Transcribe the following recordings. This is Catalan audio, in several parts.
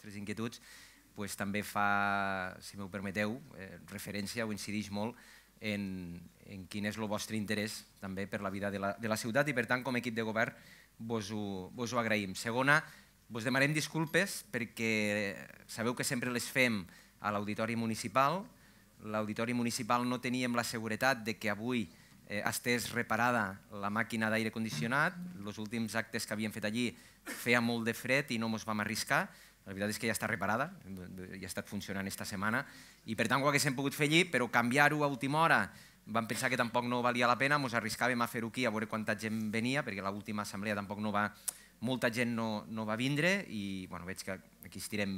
vostres inquietuds, pues, també fa, si m'ho permeteu, eh, referència o incidix molt en, en quin és el vostre interès també per la vida de la, de la ciutat i per tant com a equip de govern vos ho, vos ho agraïm. Segona, vos demanem disculpes perquè sabeu que sempre les fem a l'Auditori Municipal. L'Auditori Municipal no teníem la seguretat de que avui eh, estés reparada la màquina d'aire condicionat. Els últims actes que havíem fet allí feia molt de fred i no ens vam arriscar la veritat és que ja està reparada, ja ha estat funcionant esta setmana, i per tant ho haguéssim pogut fer allí, però canviar-ho a última hora vam pensar que tampoc no valia la pena, ens arriscàvem a fer-ho aquí, a veure quanta gent venia, perquè l'última assemblea tampoc no va... Molta gent no, no va vindre i bueno, veig que aquí estirem,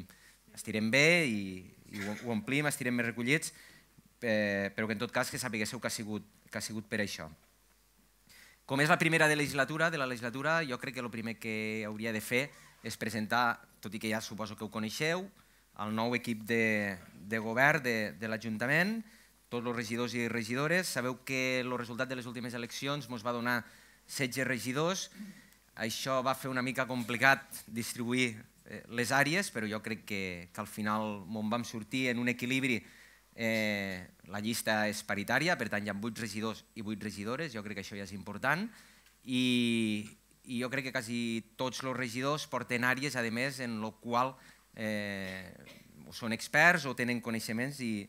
estirem bé i, i ho, ho omplim, estirem més recollits, eh, però que en tot cas que sapiguéssiu que ha sigut, que ha sigut per això. Com és la primera de legislatura de la legislatura, jo crec que el primer que hauria de fer és presentar, tot i que ja suposo que ho coneixeu, el nou equip de, de govern de, de l'Ajuntament, tots els regidors i regidores. Sabeu que el resultat de les últimes eleccions ens va donar 16 regidors. Això va fer una mica complicat distribuir eh, les àrees, però jo crec que, que al final on vam sortir en un equilibri eh, la llista és paritària, per tant hi ha 8 regidors i 8 regidores, jo crec que això ja és important, i, i jo crec que quasi tots els regidors porten àrees, a més, en la qual eh, són experts o tenen coneixements i,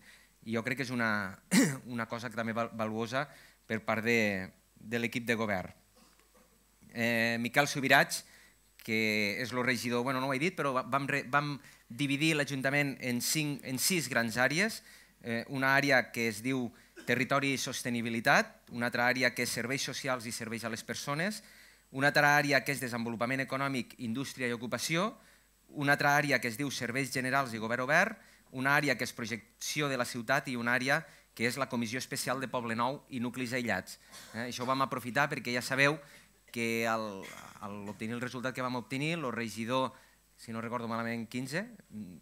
i jo crec que és una, una cosa que també valuosa per part de, de l'equip de govern. Eh, Miquel Subirats, que és el regidor, bueno, no ho he dit, però vam, vam dividir l'Ajuntament en, cinc, en sis grans àrees, eh, una àrea que es diu territori i sostenibilitat, una altra àrea que és serveis socials i serveis a les persones, una altra àrea que és desenvolupament econòmic, indústria i ocupació, una altra àrea que es diu serveis generals i govern obert, una àrea que és projecció de la ciutat i una àrea que és la Comissió Especial de Poble Nou i Nuclis Aïllats. Eh, això ho vam aprofitar perquè ja sabeu que al, al obtenir el resultat que vam obtenir, el regidor, si no recordo malament, 15,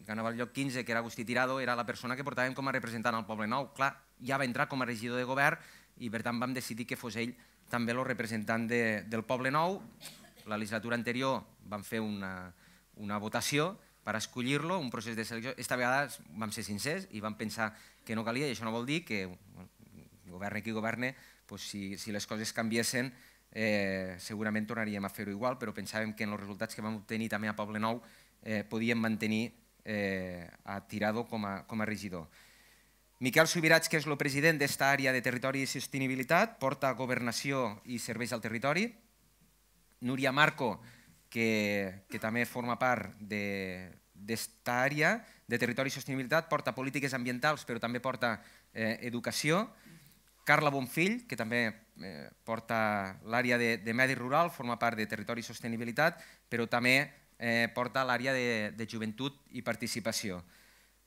que anava al lloc 15, que era Agustí Tirado, era la persona que portàvem com a representant al Poble Nou. Clar, ja va entrar com a regidor de govern i per tant vam decidir que fos ell també el representant de, del Poble Nou. La legislatura anterior van fer una, una votació per escollir-lo, un procés de selecció. Esta vegada vam ser sincers i vam pensar que no calia, i això no vol dir que bueno, governe qui governe, doncs si, si les coses canviessin, eh, segurament tornaríem a fer-ho igual, però pensàvem que en els resultats que vam obtenir també a Poble Nou eh, podíem mantenir eh, a Tirado com a, com a regidor. Miquel Subirats, que és el president d'esta àrea de Territori i Sostenibilitat, porta Governació i Serveis al Territori. Núria Marco, que, que també forma part d'esta de, àrea de Territori i Sostenibilitat, porta Polítiques Ambientals, però també porta eh, Educació. Carla Bonfill, que també eh, porta l'àrea de, de Medi Rural, forma part de Territori i Sostenibilitat, però també eh, porta l'àrea de, de Joventut i Participació.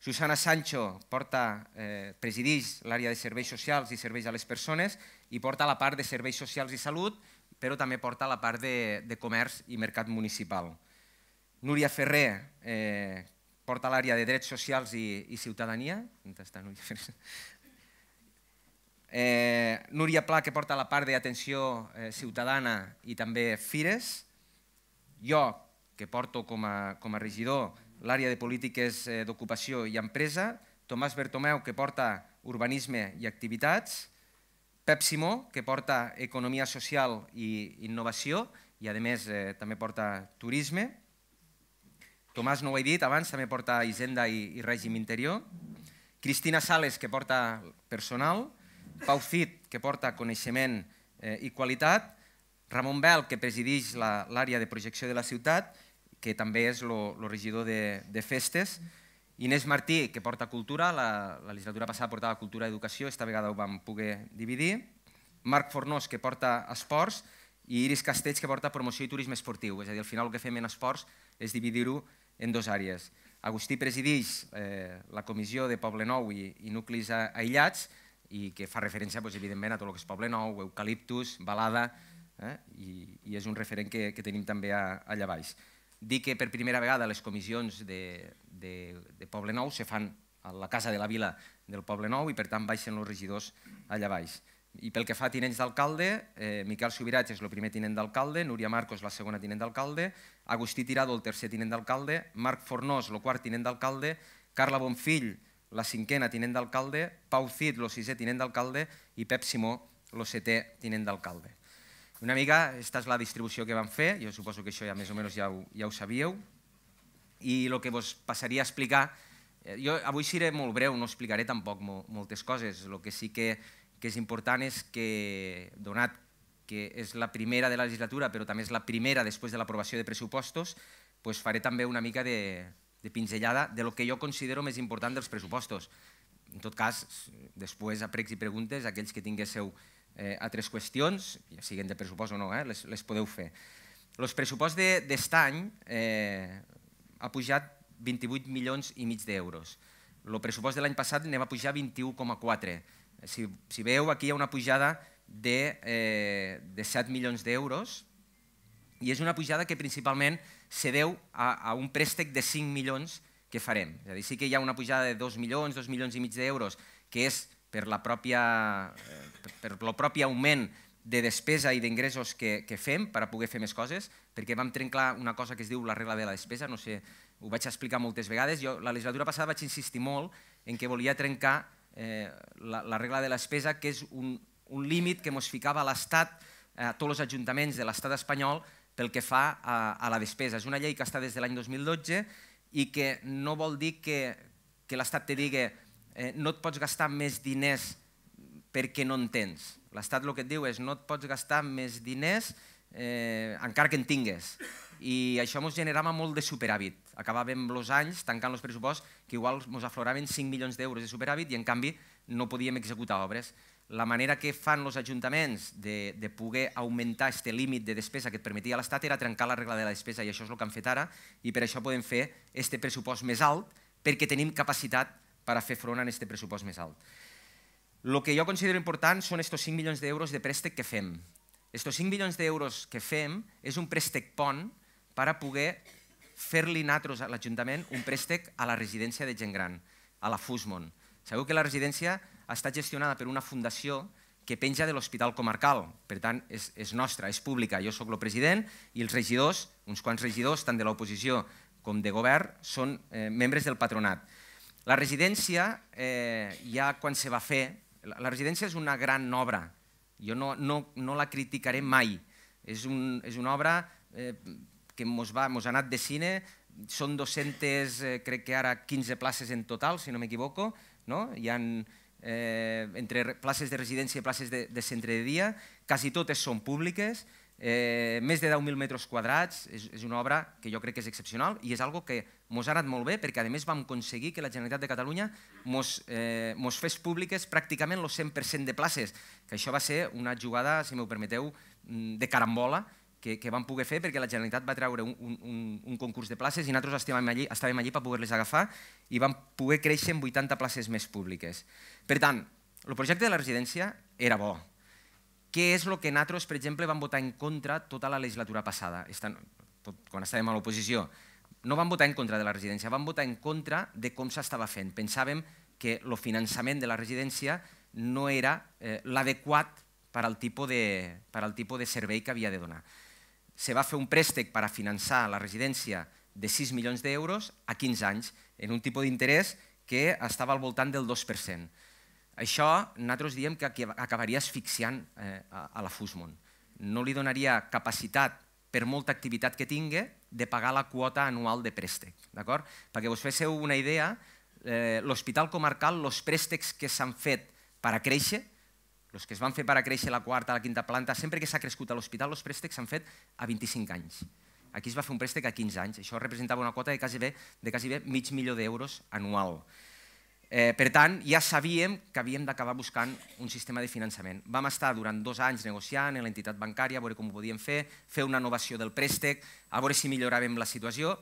Susana Sancho porta, eh, presidix l'àrea de serveis socials i serveis a les persones i porta la part de serveis socials i salut, però també porta la part de, de comerç i mercat municipal. Núria Ferrer eh, porta l'àrea de drets socials i, i ciutadania. On està Núria Ferrer? Eh, Núria Pla, que porta la part d'atenció eh, ciutadana i també fires. Jo, que porto com a, com a regidor l'àrea de polítiques eh, d'ocupació i empresa, Tomàs Bertomeu, que porta urbanisme i activitats, Pep Simó, que porta economia social i innovació, i a més eh, també porta turisme. Tomàs, no ho he dit abans, també porta Hisenda i, règim interior. Cristina Sales, que porta personal. Pau Cid, que porta coneixement eh, i qualitat. Ramon Bel, que presideix l'àrea de projecció de la ciutat que també és el regidor de, de festes, Inés Martí, que porta cultura, la, la legislatura passada portava cultura i educació, esta vegada ho vam poder dividir, Marc Fornós, que porta esports, i Iris Castells, que porta promoció i turisme esportiu. És a dir, al final el que fem en esports és dividir-ho en dues àrees. Agustí presideix eh, la comissió de Poble Nou i, i nuclis aïllats i que fa referència, doncs, evidentment, a tot el que és Poble Nou, eucaliptus, balada, eh? I, i és un referent que, que tenim també a, allà baix dir que per primera vegada les comissions de, de, de Poble Nou se fan a la Casa de la Vila del Poble Nou i per tant baixen els regidors allà baix. I pel que fa a tinents d'alcalde, eh, Miquel Subirats és el primer tinent d'alcalde, Núria Marcos la segona tinent d'alcalde, Agustí Tirado el tercer tinent d'alcalde, Marc Fornós el quart tinent d'alcalde, Carla Bonfill la cinquena tinent d'alcalde, Pau Cid el sisè tinent d'alcalde i Pep Simó el setè tinent d'alcalde. Una mica, aquesta és la distribució que vam fer, jo suposo que això ja més o menys ja ho, ja ho sabíeu, i el que vos passaria a explicar, eh, jo avui seré molt breu, no explicaré tampoc mo, moltes coses, el que sí que, que és important és que, donat que és la primera de la legislatura, però també és la primera després de l'aprovació de pressupostos, pues faré també una mica de, de pinzellada de lo que jo considero més important dels pressupostos. En tot cas, després, a pregs i preguntes, aquells que seu eh, altres qüestions, ja siguin de pressupost o no, eh, les, les podeu fer. El pressupost d'estany any eh, ha pujat 28 milions i mig d'euros. El pressupost de l'any passat ne va pujar 21,4. Si, si veieu, aquí hi ha una pujada de, eh, de 7 milions d'euros i és una pujada que principalment se deu a, a un préstec de 5 milions que farem. És a dir, sí que hi ha una pujada de 2 milions, 2 milions i mig d'euros, que és per, la pròpia, eh, per, el propi augment de despesa i d'ingressos que, que fem per a poder fer més coses, perquè vam trencar una cosa que es diu la regla de la despesa, no sé, ho vaig explicar moltes vegades, jo la legislatura passada vaig insistir molt en que volia trencar eh, la, la regla de la despesa, que és un, un límit que ens ficava l'Estat, eh, a tots els ajuntaments de l'estat espanyol, pel que fa a, a la despesa. És una llei que està des de l'any 2012 i que no vol dir que, que l'Estat te digui eh, no et pots gastar més diners perquè no en tens. L'Estat el que et diu és no et pots gastar més diners eh, encara que en tingues. I això ens generava molt de superàvit. Acabàvem els anys tancant els pressuposts que igual ens afloraven 5 milions d'euros de superàvit i en canvi no podíem executar obres. La manera que fan els ajuntaments de, de poder augmentar aquest límit de despesa que et permetia l'Estat era trencar la regla de la despesa i això és el que han fet ara i per això podem fer este pressupost més alt perquè tenim capacitat para fer front a aquest pressupost més alt. El que jo considero important són aquests 5 milions d'euros de préstec que fem. Estos 5 milions d'euros que fem és un préstec pont per a poder fer-li natros a l'Ajuntament un préstec a la residència de gent gran, a la Fusmon. Sabeu que la residència està gestionada per una fundació que penja de l'Hospital Comarcal, per tant, és, és nostra, és pública. Jo sóc el president i els regidors, uns quants regidors, tant de l'oposició com de govern, són eh, membres del patronat. La residència, eh, ja quan se va fer, la residència és una gran obra, jo no, no, no la criticaré mai, és, un, és una obra eh, que mos, va, mos ha anat de cine, són 200, eh, crec que ara 15 places en total, si no m'equivoco, no? hi ha eh, entre places de residència i places de, de centre de dia, quasi totes són públiques, eh, més de 10.000 metres quadrats, és, és una obra que jo crec que és excepcional i és algo que mos ha anat molt bé perquè a més vam aconseguir que la Generalitat de Catalunya mos, eh, mos fes públiques pràcticament el 100% de places, que això va ser una jugada, si m'ho permeteu, mm, de carambola que, que vam poder fer perquè la Generalitat va treure un, un, un concurs de places i nosaltres estàvem allí, allí per poder-les agafar i vam poder créixer en 80 places més públiques. Per tant, el projecte de la residència era bo, què és el que nosaltres, per exemple, vam votar en contra tota la legislatura passada, Estan, tot, quan estàvem a l'oposició. No vam votar en contra de la residència, vam votar en contra de com s'estava fent. Pensàvem que el finançament de la residència no era eh, l'adequat per, al tipus de, per al tipus de servei que havia de donar. Se va fer un préstec per a finançar la residència de 6 milions d'euros a 15 anys, en un tipus d'interès que estava al voltant del 2%. Això nosaltres diem que acabaria asfixiant eh, a, la Fusmon. No li donaria capacitat, per molta activitat que tingui, de pagar la quota anual de préstec. Perquè vos féssiu una idea, eh, l'Hospital Comarcal, els préstecs que s'han fet per a créixer, els que es van fer per a créixer la quarta, la quinta planta, sempre que s'ha crescut a l'hospital, els préstecs s'han fet a 25 anys. Aquí es va fer un préstec a 15 anys. Això representava una quota de quasi bé, de quasi bé mig milió d'euros anual. Eh, per tant, ja sabíem que havíem d'acabar buscant un sistema de finançament. Vam estar durant dos anys negociant en l'entitat bancària, a veure com ho podíem fer, fer una innovació del préstec, a veure si milloràvem la situació,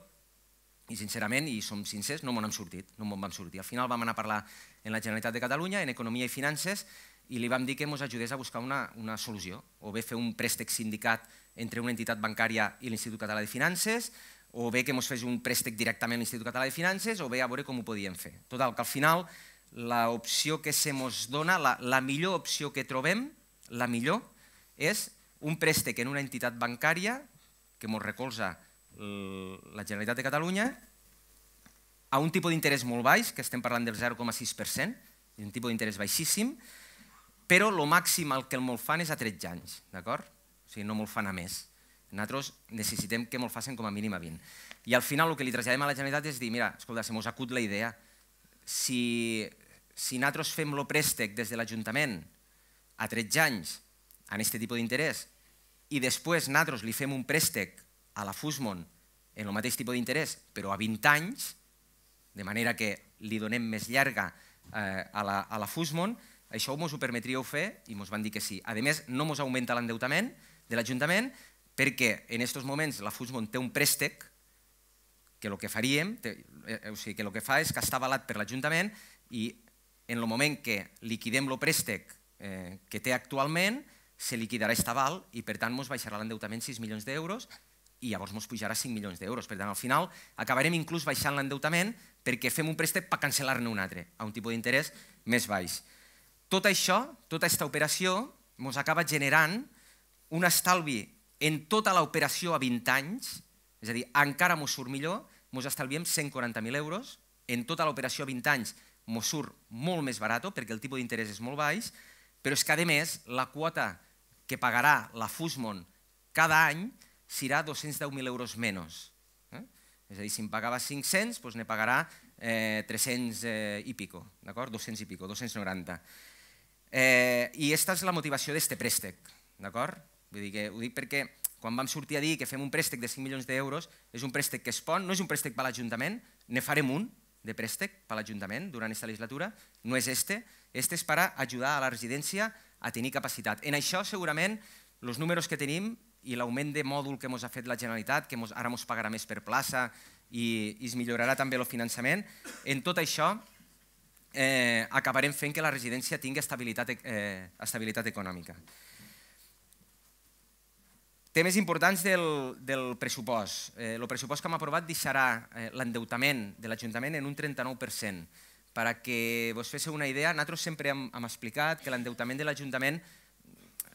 i sincerament, i som sincers, no m'on sortit, no m'on vam sortir. Al final vam anar a parlar en la Generalitat de Catalunya, en Economia i Finances, i li vam dir que ens ajudés a buscar una, una solució, o bé fer un préstec sindicat entre una entitat bancària i l'Institut Català de Finances, o bé que ens fes un préstec directament a l'Institut Català de Finances, o bé a veure com ho podíem fer. Total, que al final l'opció que se mos dona, la, la millor opció que trobem, la millor, és un préstec en una entitat bancària que mos recolza la Generalitat de Catalunya a un tipus d'interès molt baix, que estem parlant del 0,6%, un tipus d'interès baixíssim, però el màxim al que el molt fan és a 13 anys, d'acord? O sigui, no molt fan a més. Nosaltres necessitem que me'l facin com a mínim a 20. I al final el que li traslladem a la Generalitat és dir, mira, escolta, se mos acut la idea, si, si nosaltres fem el préstec des de l'Ajuntament a 13 anys en aquest tipus d'interès i després nosaltres li fem un préstec a la Fusmon en el mateix tipus d'interès, però a 20 anys, de manera que li donem més llarga eh, a, la, a la Fusmon, això mos ho permetríeu fer i mos van dir que sí. A més, no mos augmenta l'endeutament de l'Ajuntament perquè en aquests moments la Fusmon té un préstec que el que faríem, eh, eh, o sigui, que el que fa és que està avalat per l'Ajuntament i en el moment que liquidem el préstec eh, que té actualment, se liquidarà aquest aval i per tant ens baixarà l'endeutament 6 milions d'euros i llavors ens pujarà 5 milions d'euros. Per tant, al final acabarem inclús baixant l'endeutament perquè fem un préstec per cancel·lar-ne un altre, a un tipus d'interès més baix. Tot això, tota aquesta operació, ens acaba generant un estalvi en tota l'operació a 20 anys, és a dir, encara mos surt millor, mos estalviem 140.000 euros, en tota l'operació a 20 anys mos surt molt més barat perquè el tipus d'interès és molt baix, però és que, a més, la quota que pagarà la Fusmon cada any serà 210.000 euros menys. Eh? És a dir, si em pagava 500, doncs ne pagarà eh, 300 eh, i pico, d'acord? 200 i pico, 290. Eh, I aquesta és la motivació d'este préstec, d'acord? Vull dir que ho dic perquè quan vam sortir a dir que fem un préstec de 5 milions d'euros, és un préstec que es pon, no és un préstec per l'Ajuntament, ne farem un de préstec per l'Ajuntament durant aquesta legislatura, no és este, este és per ajudar a la residència a tenir capacitat. En això segurament els números que tenim i l'augment de mòdul que ens ha fet la Generalitat, que mos, ara ens pagarà més per plaça i, i es millorarà també el finançament, en tot això eh, acabarem fent que la residència tingui estabilitat, eh, estabilitat econòmica. Temes importants del, del pressupost. Eh, el pressupost que hem aprovat deixarà eh, l'endeutament de l'Ajuntament en un 39%. Per a que vos féssiu una idea, nosaltres sempre hem, hem explicat que l'endeutament de l'Ajuntament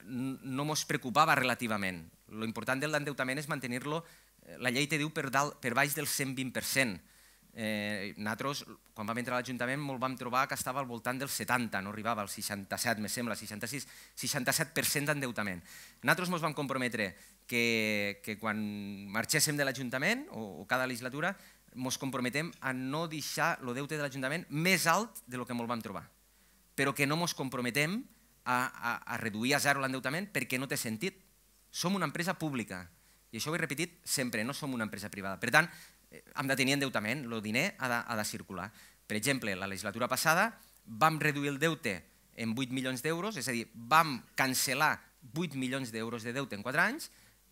no mos preocupava relativament. Lo important de l'endeutament és mantenir-lo, eh, la llei te diu, per, dalt, per baix del 120%. Eh, nosaltres, quan vam entrar a l'Ajuntament, molt vam trobar que estava al voltant del 70, no arribava al 67, me sembla, 66, 67% d'endeutament. Nosaltres ens vam comprometre que, que quan marxéssim de l'Ajuntament, o, o cada legislatura, ens comprometem a no deixar el deute de l'Ajuntament més alt de lo que molt vam trobar, però que no ens comprometem a, a, a reduir a zero l'endeutament perquè no té sentit. Som una empresa pública, i això ho he repetit sempre, no som una empresa privada. Per tant, hem de tenir endeutament, el diner ha de, ha de circular. Per exemple, la legislatura passada vam reduir el deute en 8 milions d'euros, és a dir, vam cancel·lar 8 milions d'euros de deute en 4 anys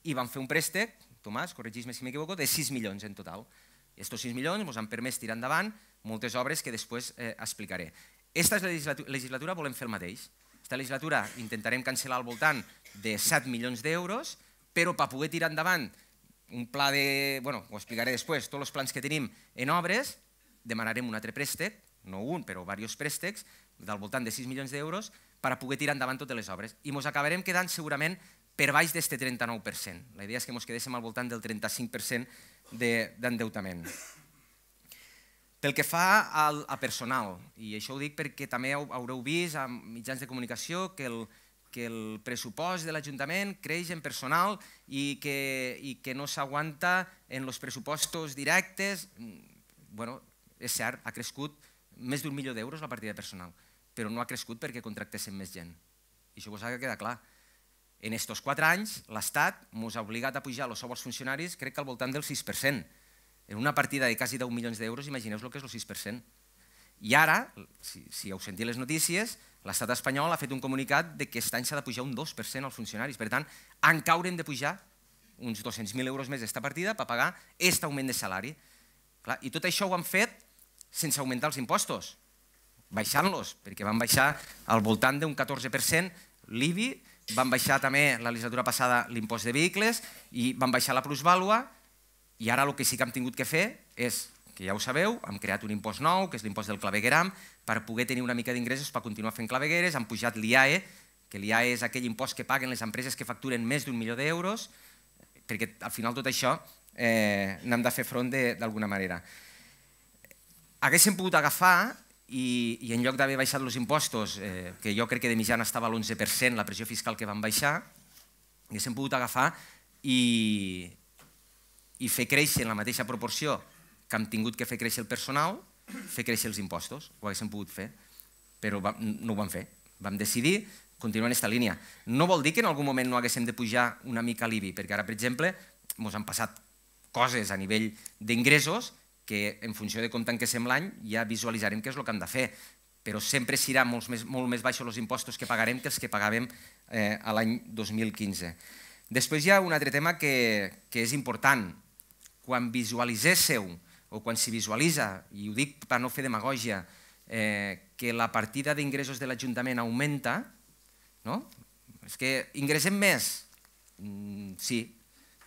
i vam fer un préstec, Tomàs, corregis-me si m'equivoco, de 6 milions en total. Estos 6 milions ens han permès tirar endavant moltes obres que després eh, explicaré. Esta legislatura, volem fer el mateix. Esta legislatura intentarem cancel·lar al voltant de 7 milions d'euros, però per poder tirar endavant un pla de... Bueno, ho explicaré després. Tots els plans que tenim en obres, demanarem un altre préstec, no un, però diversos préstecs, del voltant de 6 milions d'euros, per poder tirar endavant totes les obres. I ens acabarem quedant segurament per baix d'este 39%. La idea és que ens quedéssim al voltant del 35% d'endeutament. Pel que fa al, a personal, i això ho dic perquè també haureu vist a mitjans de comunicació que el, que el pressupost de l'Ajuntament creix en personal i que, i que no s'aguanta en els pressupostos directes. Mm, bueno, és cert, ha crescut més d'un milió d'euros la partida de personal, però no ha crescut perquè contractéssim més gent. I això vos ha de quedar clar. En aquests quatre anys, l'Estat ens ha obligat a pujar els sous funcionaris, crec que al voltant del 6%. En una partida de quasi 10 milions d'euros, imagineu-vos el que és el 6%. I ara, si, si heu sentit les notícies, L'estat espanyol ha fet un comunicat de que aquest any s'ha de pujar un 2% als funcionaris. Per tant, en caure hem de pujar uns 200.000 euros més d'esta partida per pagar aquest augment de salari. Clar, I tot això ho han fet sense augmentar els impostos, baixant-los, perquè van baixar al voltant d'un 14% l'IBI, van baixar també la legislatura passada l'impost de vehicles i van baixar la plusvàlua i ara el que sí que hem tingut que fer és que ja ho sabeu, hem creat un impost nou, que és l'impost del clavegueram, per poder tenir una mica d'ingressos per continuar fent clavegueres, han pujat l'IAE, que l'IAE és aquell impost que paguen les empreses que facturen més d'un milió d'euros, perquè al final tot això eh, n'hem de fer front d'alguna manera. Haguéssim pogut agafar i, i en lloc d'haver baixat els impostos, eh, que jo crec que de mitjana estava a l'11%, la pressió fiscal que van baixar, haguéssim pogut agafar i, i fer créixer en la mateixa proporció que hem tingut que fer créixer el personal, fer créixer els impostos, ho haguéssim pogut fer, però no ho vam fer. Vam decidir continuar en aquesta línia. No vol dir que en algun moment no haguéssim de pujar una mica l'IBI, perquè ara, per exemple, ens han passat coses a nivell d'ingressos que en funció de com tanquéssim l'any ja visualitzarem què és el que hem de fer. Però sempre serà molt més, molt més baixos els impostos que pagarem que els que pagàvem eh, a l'any 2015. Després hi ha un altre tema que, que és important. Quan visualitzéssiu o quan s'hi visualitza, i ho dic per no fer demagogia, eh, que la partida d'ingressos de l'Ajuntament augmenta, no? és que ingressem més, mm, sí,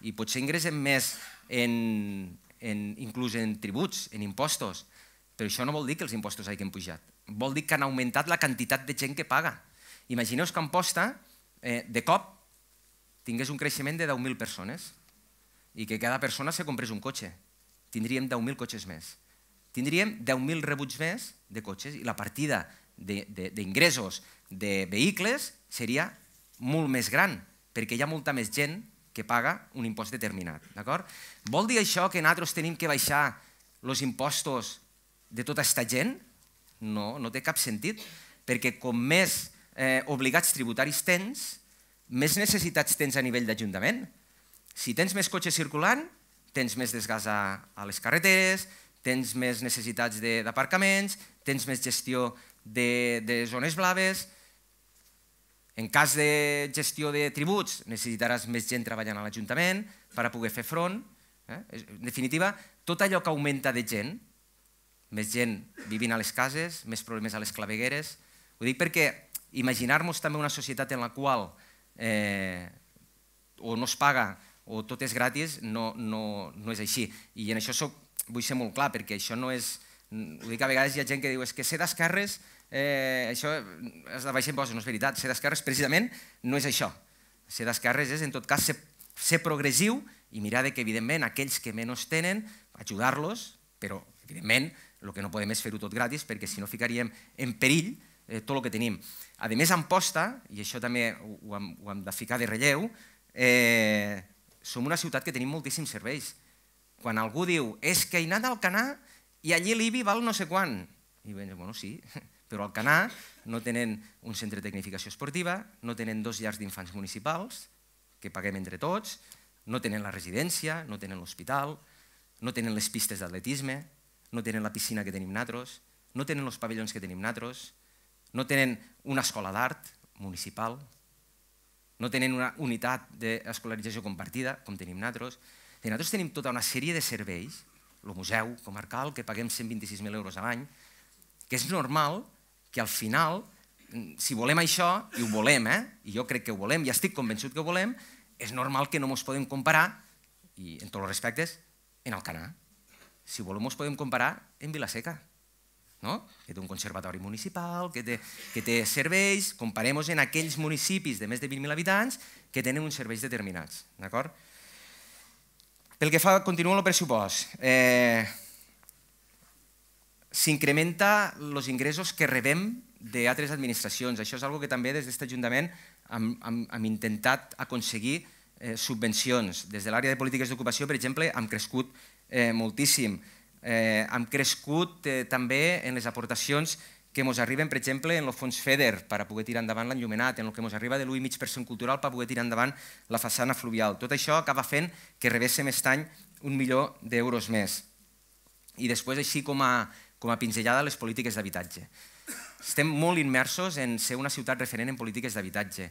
i potser ingressem més en, en, inclús en tributs, en impostos, però això no vol dir que els impostos hagin pujat. Vol dir que han augmentat la quantitat de gent que paga. Imagineu-vos que Amposta, eh, de cop, tingués un creixement de 10.000 persones i que cada persona se comprés un cotxe tindríem 10.000 cotxes més. Tindríem 10.000 rebuts més de cotxes i la partida d'ingressos de, de, de vehicles seria molt més gran, perquè hi ha molta més gent que paga un impost determinat. Vol dir això que nosaltres tenim que baixar els impostos de tota aquesta gent? No, no té cap sentit, perquè com més eh, obligats tributaris tens, més necessitats tens a nivell d'Ajuntament. Si tens més cotxes circulant, tens més desgast a, a les carreteres, tens més necessitats d'aparcaments, tens més gestió de, de zones blaves, en cas de gestió de tributs, necessitaràs més gent treballant a l'Ajuntament per a poder fer front. Eh? En definitiva, tot allò que augmenta de gent, més gent vivint a les cases, més problemes a les clavegueres. Ho dic perquè imaginar-nos també una societat en la qual eh, o no es paga o tot és gratis, no, no, no és així. I en això soc, vull ser molt clar, perquè això no és... Ho dic a vegades, hi ha gent que diu és que ser d'esquerres, eh, això és de baixa imposa, no és veritat. Ser d'esquerres precisament no és això. Ser d'esquerres és, en tot cas, ser, ser progressiu i mirar que, evidentment, aquells que menys tenen, ajudar-los, però, evidentment, el que no podem és fer-ho tot gratis, perquè si no ficaríem en perill eh, tot el que tenim. A més, en posta, i això també ho, ho, hem, ho hem de ficar de relleu, eh, som una ciutat que tenim moltíssims serveis. Quan algú diu, és que he anat al Canà i allí l'IBI val no sé quant. I bé, bueno, sí, però al Canà no tenen un centre de tecnificació esportiva, no tenen dos llars d'infants municipals, que paguem entre tots, no tenen la residència, no tenen l'hospital, no tenen les pistes d'atletisme, no tenen la piscina que tenim natros, no tenen els pavellons que tenim natros, no tenen una escola d'art municipal, no tenen una unitat d'escolarització compartida, com tenim nosaltres. Nosaltres tenim tota una sèrie de serveis, el museu comarcal, que paguem 126.000 euros a l'any, que és normal que al final, si volem això, i ho volem, eh? i jo crec que ho volem, i ja estic convençut que ho volem, és normal que no ens podem comparar, i en tots els respectes, en Canà. Si volem ens podem comparar en Vilaseca, no? que té un conservatori municipal, que té, que té serveis, comparem-nos en aquells municipis de més de 20.000 habitants que tenen uns serveis determinats. D'acord? Pel que fa, continua el pressupost. Eh, S'incrementa els ingressos que rebem d'altres administracions. Això és una que també des d'aquest Ajuntament hem, hem, hem intentat aconseguir eh, subvencions. Des de l'àrea de polítiques d'ocupació, per exemple, hem crescut eh, moltíssim. Eh, hem crescut eh, també en les aportacions que ens arriben, per exemple, en el fons FEDER per a poder tirar endavant l'enllumenat, en el que ens arriba de l'1,5% cultural per a poder tirar endavant la façana fluvial. Tot això acaba fent que rebéssim aquest any un milió d'euros més. I després, així com a, com a pinzellada, les polítiques d'habitatge. Estem molt immersos en ser una ciutat referent en polítiques d'habitatge.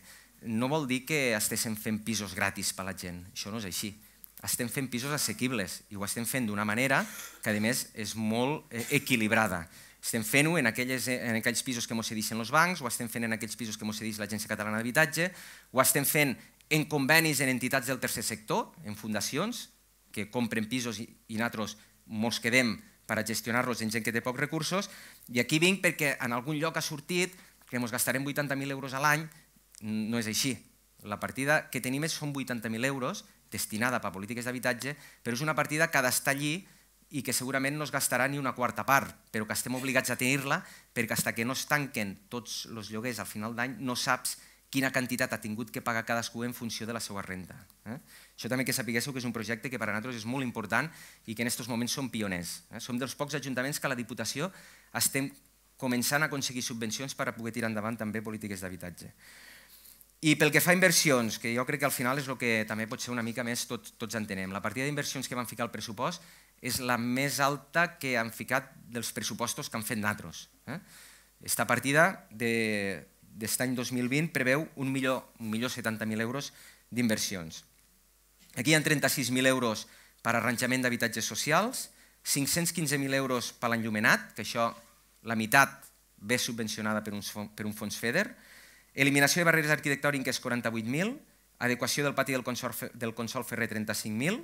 No vol dir que estiguem fent pisos gratis per a la gent, això no és així estem fent pisos assequibles i ho estem fent d'una manera que, a més, és molt eh, equilibrada. Estem fent-ho en, aquelles, en aquells pisos que ens cedixen els bancs, ho estem fent en aquells pisos que ens cedix l'Agència Catalana d'Habitatge, ho estem fent en convenis en entitats del tercer sector, en fundacions, que compren pisos i, nosaltres ens quedem per a gestionar-los en gent que té pocs recursos, i aquí vinc perquè en algun lloc ha sortit que ens gastarem 80.000 euros a l'any, no és així. La partida que tenim és són 80.000 euros destinada per a polítiques d'habitatge, però és una partida que ha d'estar allí i que segurament no es gastarà ni una quarta part, però que estem obligats a tenir-la perquè fins que no es tanquen tots els lloguers al final d'any no saps quina quantitat ha tingut que pagar cadascú en funció de la seva renta. Eh? Això també que sapiguéssiu que és un projecte que per a nosaltres és molt important i que en aquests moments som pioners. Eh? Som dels pocs ajuntaments que a la Diputació estem començant a aconseguir subvencions per a poder tirar endavant també polítiques d'habitatge. I pel que fa a inversions, que jo crec que al final és el que també pot ser una mica més tot, tots entenem, la partida d'inversions que vam ficar al pressupost és la més alta que han ficat dels pressupostos que han fet nosaltres. Eh? Esta partida d'aquest any 2020 preveu 1.070.000 euros d'inversions. Aquí hi ha 36.000 euros per arranjament d'habitatges socials, 515.000 euros per l'enllumenat, que això la meitat ve subvencionada per un, per un fons FEDER, Eliminació de barreres arquitectòniques 48.000, adequació del pati del Consol, del Ferrer 35.000,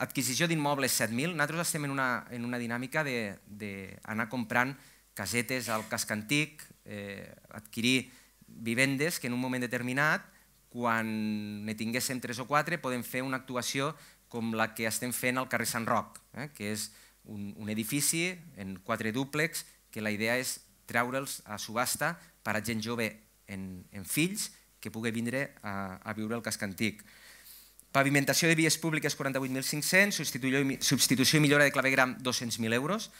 adquisició d'immobles 7.000. Nosaltres estem en una, en una dinàmica d'anar comprant casetes al casc antic, eh, adquirir vivendes que en un moment determinat, quan ne tinguéssim tres o quatre, podem fer una actuació com la que estem fent al carrer Sant Roc, eh, que és un, un edifici en quatre dúplex que la idea és treure'ls a subhasta per a gent jove en, en fills que pugui vindre a, a viure al casc antic. Pavimentació de vies públiques 48.500, substitució, i millora de clavegram 200.000 euros.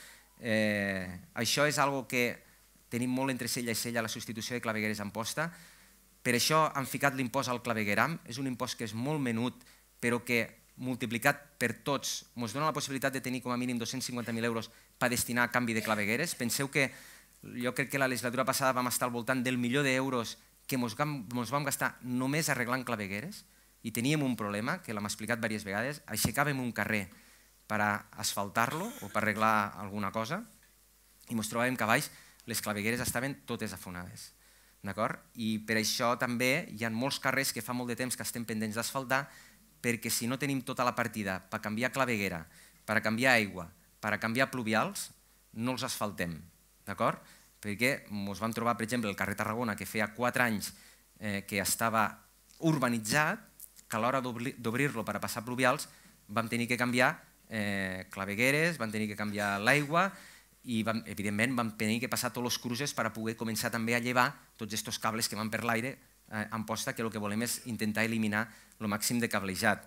Eh, això és algo que tenim molt entre cella i cella la substitució de clavegueres en posta. Per això han ficat l'impost al clavegueram. És un impost que és molt menut, però que multiplicat per tots ens dona la possibilitat de tenir com a mínim 250.000 euros per destinar a canvi de clavegueres. Penseu que jo crec que la legislatura passada vam estar al voltant del milió d'euros que ens vam gastar només arreglant clavegueres i teníem un problema, que l'hem explicat diverses vegades, aixecàvem un carrer per asfaltar-lo o per arreglar alguna cosa i ens trobàvem que a baix les clavegueres estaven totes afonades. I per això també hi ha molts carrers que fa molt de temps que estem pendents d'asfaltar perquè si no tenim tota la partida per canviar claveguera, per canviar aigua, per canviar pluvials, no els asfaltem d'acord? Perquè ens vam trobar, per exemple, el carrer Tarragona, que feia 4 anys eh, que estava urbanitzat, que a l'hora d'obrir-lo per a passar pluvials vam tenir que canviar eh, clavegueres, vam tenir que canviar l'aigua i vam, evidentment vam tenir que passar tots els cruces per a poder començar també a llevar tots aquests cables que van per l'aire eh, en posta, que el que volem és intentar eliminar el màxim de cablejat.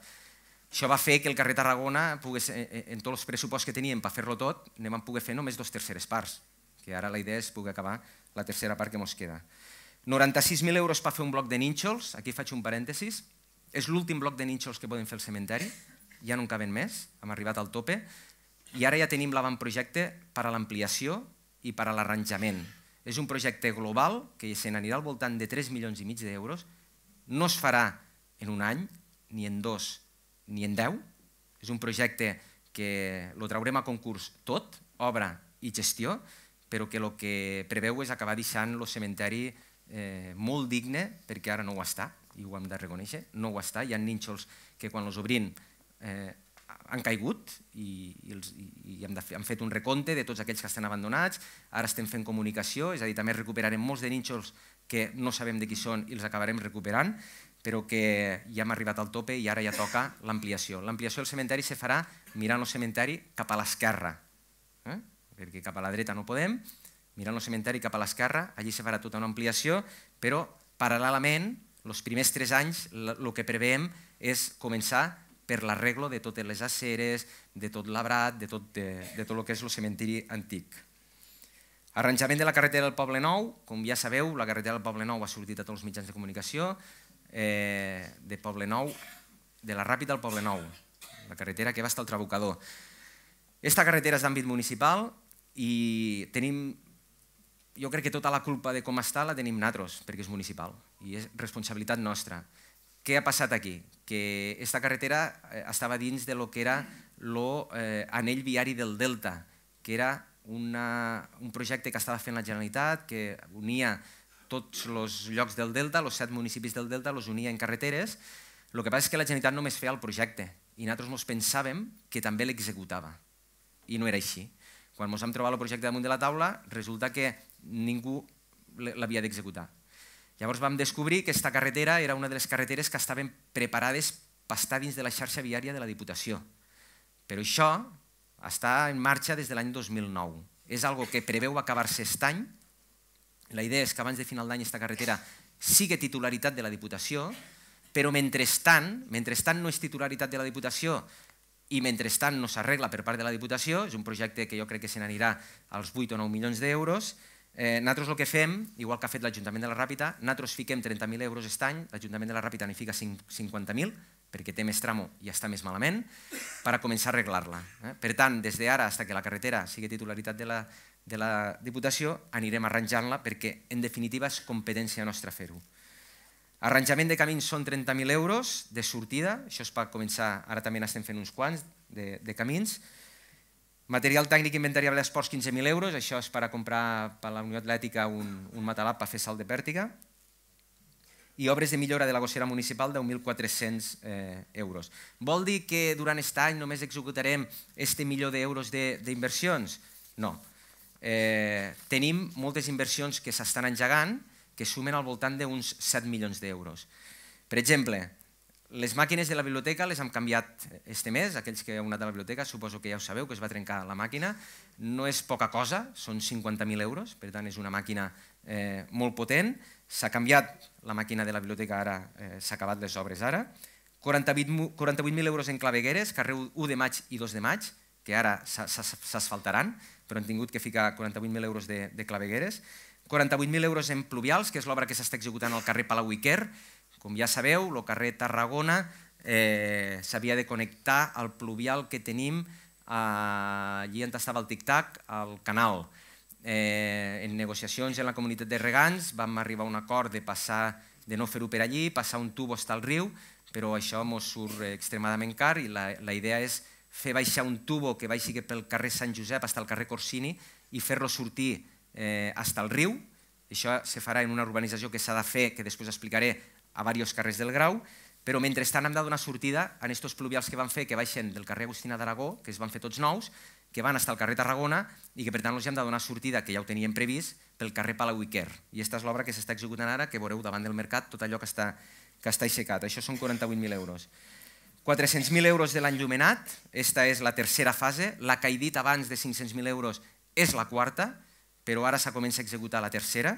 Això va fer que el carrer Tarragona, pogués, eh, eh, en tots els pressuposts que teníem per fer-lo tot, anem a poder fer només dos terceres parts que ara la idea és poder acabar la tercera part que mos queda. 96.000 euros per fer un bloc de nínxols, aquí faig un parèntesis, és l'últim bloc de nínxols que podem fer al cementeri, ja no en caben més, hem arribat al tope, i ara ja tenim l'avantprojecte per a l'ampliació i per a l'arranjament. És un projecte global que se n'anirà al voltant de 3 milions i mig d'euros. No es farà en un any, ni en dos, ni en deu. És un projecte que lo traurem a concurs tot, obra i gestió, però que el que preveu és acabar deixant el cementeri eh, molt digne, perquè ara no ho està, i ho hem de reconèixer, no ho està, hi ha nínxols que quan els obrim eh, han caigut i, i, els, i hem, de, hem fet un recompte de tots aquells que estan abandonats, ara estem fent comunicació, és a dir, també recuperarem molts de nínxols que no sabem de qui són i els acabarem recuperant, però que ja hem arribat al tope i ara ja toca l'ampliació. L'ampliació del cementeri se farà mirant el cementeri cap a l'esquerra, perquè cap a la dreta no podem, mirant el cementeri cap a l'esquerra, allí se farà tota una ampliació, però paral·lelament, els primers tres anys, el que preveiem és començar per l'arreglo de totes les aceres, de tot l'abrat, de tot, de, de tot el que és el cementiri antic. Arranjament de la carretera del Poble Nou, com ja sabeu, la carretera del Poble Nou ha sortit a tots els mitjans de comunicació, eh, de Poble Nou, de la Ràpida al Poble Nou, la carretera que va estar al Trabucador. Esta carretera és d'àmbit municipal, i tenim, jo crec que tota la culpa de com està la tenim nosaltres, perquè és municipal, i és responsabilitat nostra. Què ha passat aquí? Que aquesta carretera eh, estava dins de lo que era l'anell eh, viari del Delta, que era una, un projecte que estava fent la Generalitat, que unia tots els llocs del Delta, els set municipis del Delta, els unia en carreteres. El que passa és que la Generalitat només feia el projecte i nosaltres ens pensàvem que també l'executava. I no era així. Quan ens vam trobar el projecte damunt de la taula, resulta que ningú l'havia d'executar. Llavors vam descobrir que aquesta carretera era una de les carreteres que estaven preparades per estar dins de la xarxa viària de la Diputació. Però això està en marxa des de l'any 2009. És algo que preveu acabar-se aquest any. La idea és que abans de final d'any aquesta carretera sigui titularitat de la Diputació, però mentrestant no és titularitat de la Diputació, i mentrestant no s'arregla per part de la Diputació, és un projecte que jo crec que se n'anirà als 8 o 9 milions d'euros, eh, nosaltres el que fem, igual que ha fet l'Ajuntament de la Ràpita, nosaltres fiquem 30.000 euros estany, l'Ajuntament de la Ràpita n'hi fica 50.000, perquè té més tramo i està més malament, per a començar a arreglar-la. Eh? Per tant, des d'ara fins que la carretera sigui titularitat de la, de la Diputació, anirem arranjant-la perquè, en definitiva, és competència nostra fer-ho. Arranjament de camins són 30.000 euros de sortida, això és per començar, ara també n'estem fent uns quants de, de camins. Material tècnic inventariable d'esports 15.000 euros, això és per a comprar per la Unió Atlètica un, un matalap per fer salt de pèrtiga. I obres de millora de la gossera municipal de eh, euros. Vol dir que durant aquest any només executarem este milió d'euros d'inversions? No. Eh, tenim moltes inversions que s'estan engegant, que sumen al voltant d'uns 7 milions d'euros. Per exemple, les màquines de la biblioteca les hem canviat este mes, aquells que heu anat a la biblioteca suposo que ja ho sabeu, que es va trencar la màquina. No és poca cosa, són 50.000 euros, per tant és una màquina eh, molt potent. S'ha canviat la màquina de la biblioteca ara, eh, s'ha acabat les obres ara. 48.000 48 euros en clavegueres, carrer 1 de maig i 2 de maig, que ara s'asfaltaran, però han tingut que ficar 48.000 euros de, de clavegueres. 48.000 euros en pluvials, que és l'obra que s'està executant al carrer Palau Iquer. Com ja sabeu, el carrer Tarragona eh, s'havia de connectar al pluvial que tenim eh, allí on estava el tic-tac, al canal. Eh, en negociacions en la comunitat de regants vam arribar a un acord de, passar, de no fer-ho per allí, passar un tubo hasta el riu, però això ens surt eh, extremadament car i la, la idea és fer baixar un tubo que baixi pel carrer Sant Josep fins al carrer Corsini i fer-lo sortir eh, hasta el riu. Això se farà en una urbanització que s'ha de fer, que després explicaré, a diversos carrers del Grau, però mentrestant hem de donar sortida a aquests pluvials que van fer, que baixen del carrer Agustina d'Aragó, que es van fer tots nous, que van estar al carrer Tarragona i que per tant els hem de donar sortida, que ja ho teníem previst, pel carrer Palau Iquer. I aquesta és l'obra que s'està executant ara, que veureu davant del mercat tot allò que està, que està aixecat. Això són 48.000 euros. 400.000 euros de l'enllumenat, aquesta és la tercera fase, la que he dit abans de 500.000 euros és la quarta, però ara s'ha comença a executar la tercera.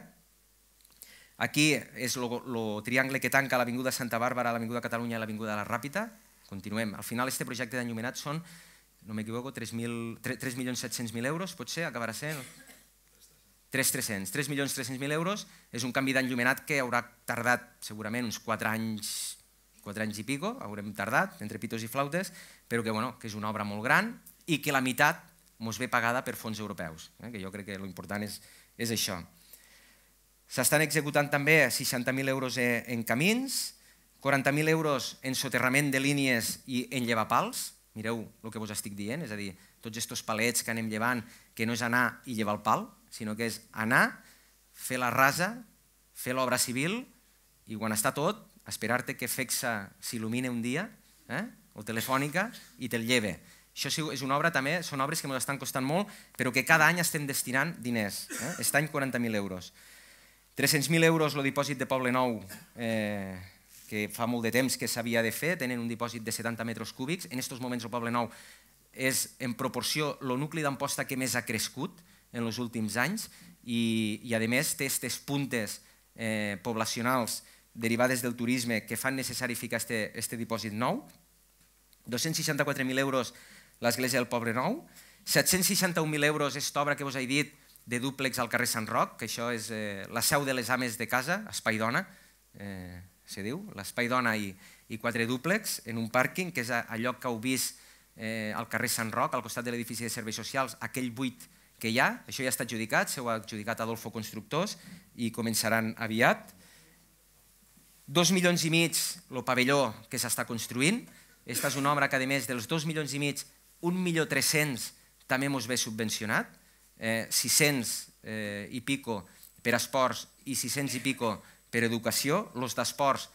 Aquí és el triangle que tanca l'Avinguda Santa Bàrbara, l'Avinguda Catalunya i l'Avinguda La Ràpita. Continuem. Al final, este projecte d'enllumenat són, no m'equivoco, 3.700.000 euros, potser acabarà sent... 3.300. 3.300.000 euros és un canvi d'enllumenat que haurà tardat segurament uns 4 anys 4 anys i pico, haurem tardat, entre pitos i flautes, però que, bueno, que és una obra molt gran i que la meitat ens ve pagada per fons europeus, eh? que jo crec que l'important és, és això. S'estan executant també 60.000 euros e, en camins, 40.000 euros en soterrament de línies i en llevapals, mireu el que vos estic dient, és a dir, tots aquests palets que anem llevant, que no és anar i llevar el pal, sinó que és anar, fer la rasa, fer l'obra civil, i quan està tot, esperar-te que FEXA s'il·lumine un dia, eh? o telefònica, i te'l lleve. Això és una obra també, són obres que ens estan costant molt, però que cada any estem destinant diners. Eh? Aquest 40.000 euros. 300.000 euros el dipòsit de Poble Nou, eh, que fa molt de temps que s'havia de fer, tenen un dipòsit de 70 metres cúbics. En aquests moments el Poble Nou és en proporció el nucli d'Amposta que més ha crescut en els últims anys i, i a més té aquestes puntes eh, poblacionals derivades del turisme que fan necessari ficar aquest dipòsit nou. 264.000 euros l'Església del Pobre Nou. 761.000 euros és tota obra que vos he dit de dúplex al carrer Sant Roc, que això és eh, la seu de les ames de casa, Espai Dona, eh, se diu, l'Espai Dona i, i quatre dúplex en un pàrquing, que és allò lloc que heu vist eh, al carrer Sant Roc, al costat de l'edifici de serveis socials, aquell buit que hi ha, això ja està adjudicat, ho ha adjudicat Adolfo Constructors i començaran aviat. Dos milions i mig el pavelló que s'està construint, aquesta és una obra que a més dels dos milions i mig un 300 també mos ve subvencionat, eh, 600 eh, i pico per esports i 600 i pico per educació. Els d'esports,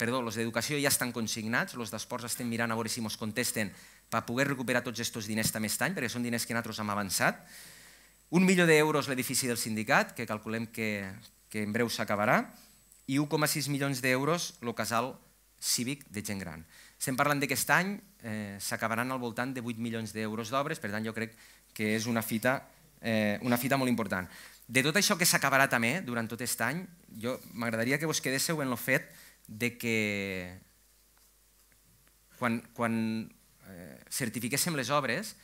perdó, els d'educació ja estan consignats, els d'esports estem mirant a veure si mos contesten per poder recuperar tots aquests diners també aquest any, perquè són diners que nosaltres hem avançat. Un milió d'euros l'edifici del sindicat, que calculem que, que en breu s'acabarà, i 1,6 milions d'euros el casal cívic de gent gran. Estem parlant de aquest any, eh, s'acabaran al voltant de 8 milions d'euros d'obres, per tant jo crec que és una fita, eh, una fita molt important. De tot això que s'acabarà també durant tot aquest any, jo m'agradaria que vos quedéssiu en el fet de que quan, quan eh, certifiquéssim les obres,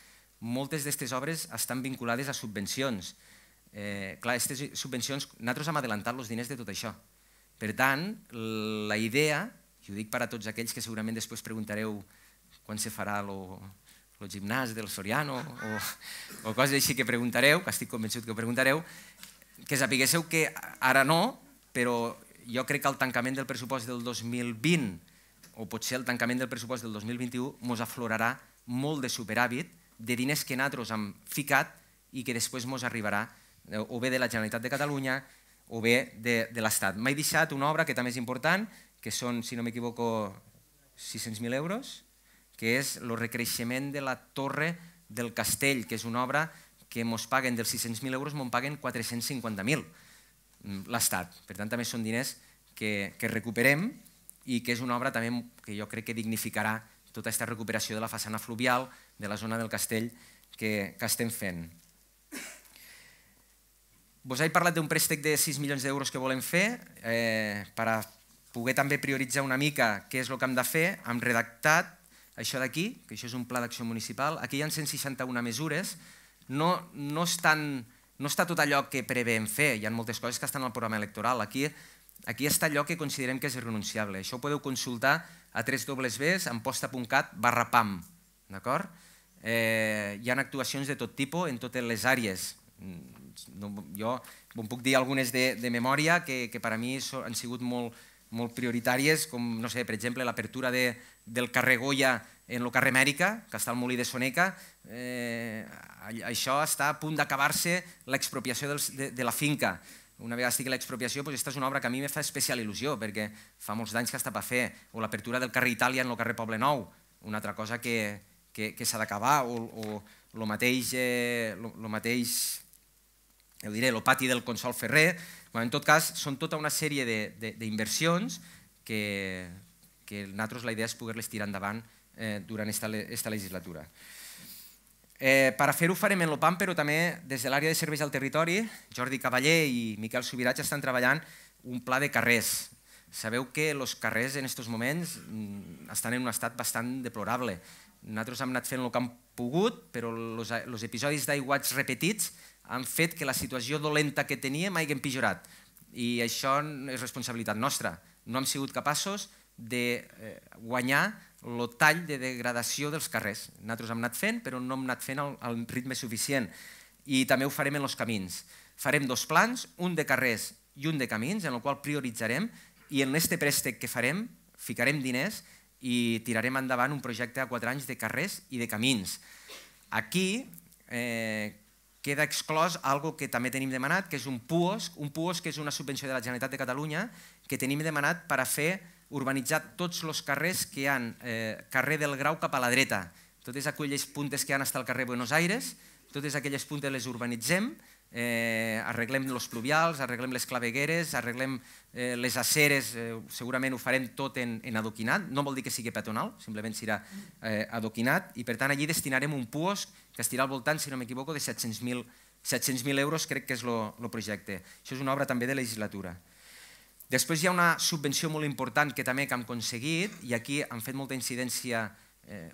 moltes d'aquestes obres estan vinculades a subvencions. Eh, clar, aquestes subvencions, nosaltres hem adelantat els diners de tot això. Per tant, la idea i ho dic per a tots aquells que segurament després preguntareu quan se farà lo, el gimnàs del Soriano o, o coses així que preguntareu, que estic convençut que ho preguntareu, que sapiguéssiu que ara no, però jo crec que el tancament del pressupost del 2020 o potser el tancament del pressupost del 2021 ens aflorarà molt de superàvit de diners que nosaltres hem ficat i que després ens arribarà eh, o bé de la Generalitat de Catalunya o bé de, de l'Estat. M'he deixat una obra que també és important, que són, si no m'equivoco, 600.000 euros, que és el recreixement de la torre del castell, que és una obra que mos paguen dels 600.000 euros, ens paguen 450.000 mm, l'Estat. Per tant, també són diners que, que recuperem i que és una obra també que jo crec que dignificarà tota aquesta recuperació de la façana fluvial, de la zona del castell que, que estem fent. Vos he parlat d'un préstec de 6 milions d'euros que volem fer eh, per a poder també prioritzar una mica què és el que hem de fer, hem redactat això d'aquí, que això és un pla d'acció municipal, aquí hi ha 161 mesures, no, no, estan, no està tot allò que prevem fer, hi ha moltes coses que estan al programa electoral, aquí, aquí està allò que considerem que és irrenunciable, això ho podeu consultar a www.amposta.cat barra PAM, d'acord? Eh, hi ha actuacions de tot tipus en totes les àrees, mm, no, jo em puc dir algunes de, de memòria que, que per a mi han sigut molt, molt prioritàries, com, no sé, per exemple, l'apertura de, del carrer Goya en el carrer Amèrica, que està al molí de Soneca, eh, això està a punt d'acabar-se l'expropiació de, de la finca una vegada estigui l'expropiació, doncs aquesta és una obra que a mi me fa especial il·lusió, perquè fa molts anys que està per fer, o l'apertura del carrer Itàlia en el carrer Poble Nou, una altra cosa que, que, que s'ha d'acabar, o, o lo mateix, eh, lo, lo mateix, ho diré, el pati del Consol Ferrer, Bueno, en tot cas, són tota una sèrie d'inversions que, que nosaltres la idea és poder-les tirar endavant eh, durant esta, esta legislatura. Eh, per a fer-ho farem en l'OPAM, però també des de l'àrea de serveis al territori, Jordi Cavaller i Miquel Subirats estan treballant un pla de carrers. Sabeu que els carrers en aquests moments mm, estan en un estat bastant deplorable. Nosaltres hem anat fent el que hem pogut, però els episodis d'aiguats repetits han fet que la situació dolenta que teníem hagi empitjorat. I això és responsabilitat nostra. No hem sigut capaços de eh, guanyar el tall de degradació dels carrers. Nosaltres hem anat fent, però no hem anat fent al, ritme suficient. I també ho farem en els camins. Farem dos plans, un de carrers i un de camins, en el qual prioritzarem, i en aquest préstec que farem, ficarem diners i tirarem endavant un projecte a quatre anys de carrers i de camins. Aquí, eh, queda exclòs algo que també tenim demanat, que és un PUOS, un PUOS que és una subvenció de la Generalitat de Catalunya que tenim demanat per a fer urbanitzar tots els carrers que hi ha eh, carrer del Grau cap a la dreta. Totes aquelles puntes que han fins al carrer Buenos Aires, totes aquelles puntes les urbanitzem eh, arreglem els pluvials, arreglem les clavegueres, arreglem eh, les aceres, eh, segurament ho farem tot en, en adoquinat, no vol dir que sigui peatonal, simplement serà eh, adoquinat, i per tant allí destinarem un puosc que estirà al voltant, si no m'equivoco, de 700.000 700 euros, crec que és el projecte. Això és una obra també de legislatura. Després hi ha una subvenció molt important que també que hem aconseguit, i aquí han fet molta incidència, eh,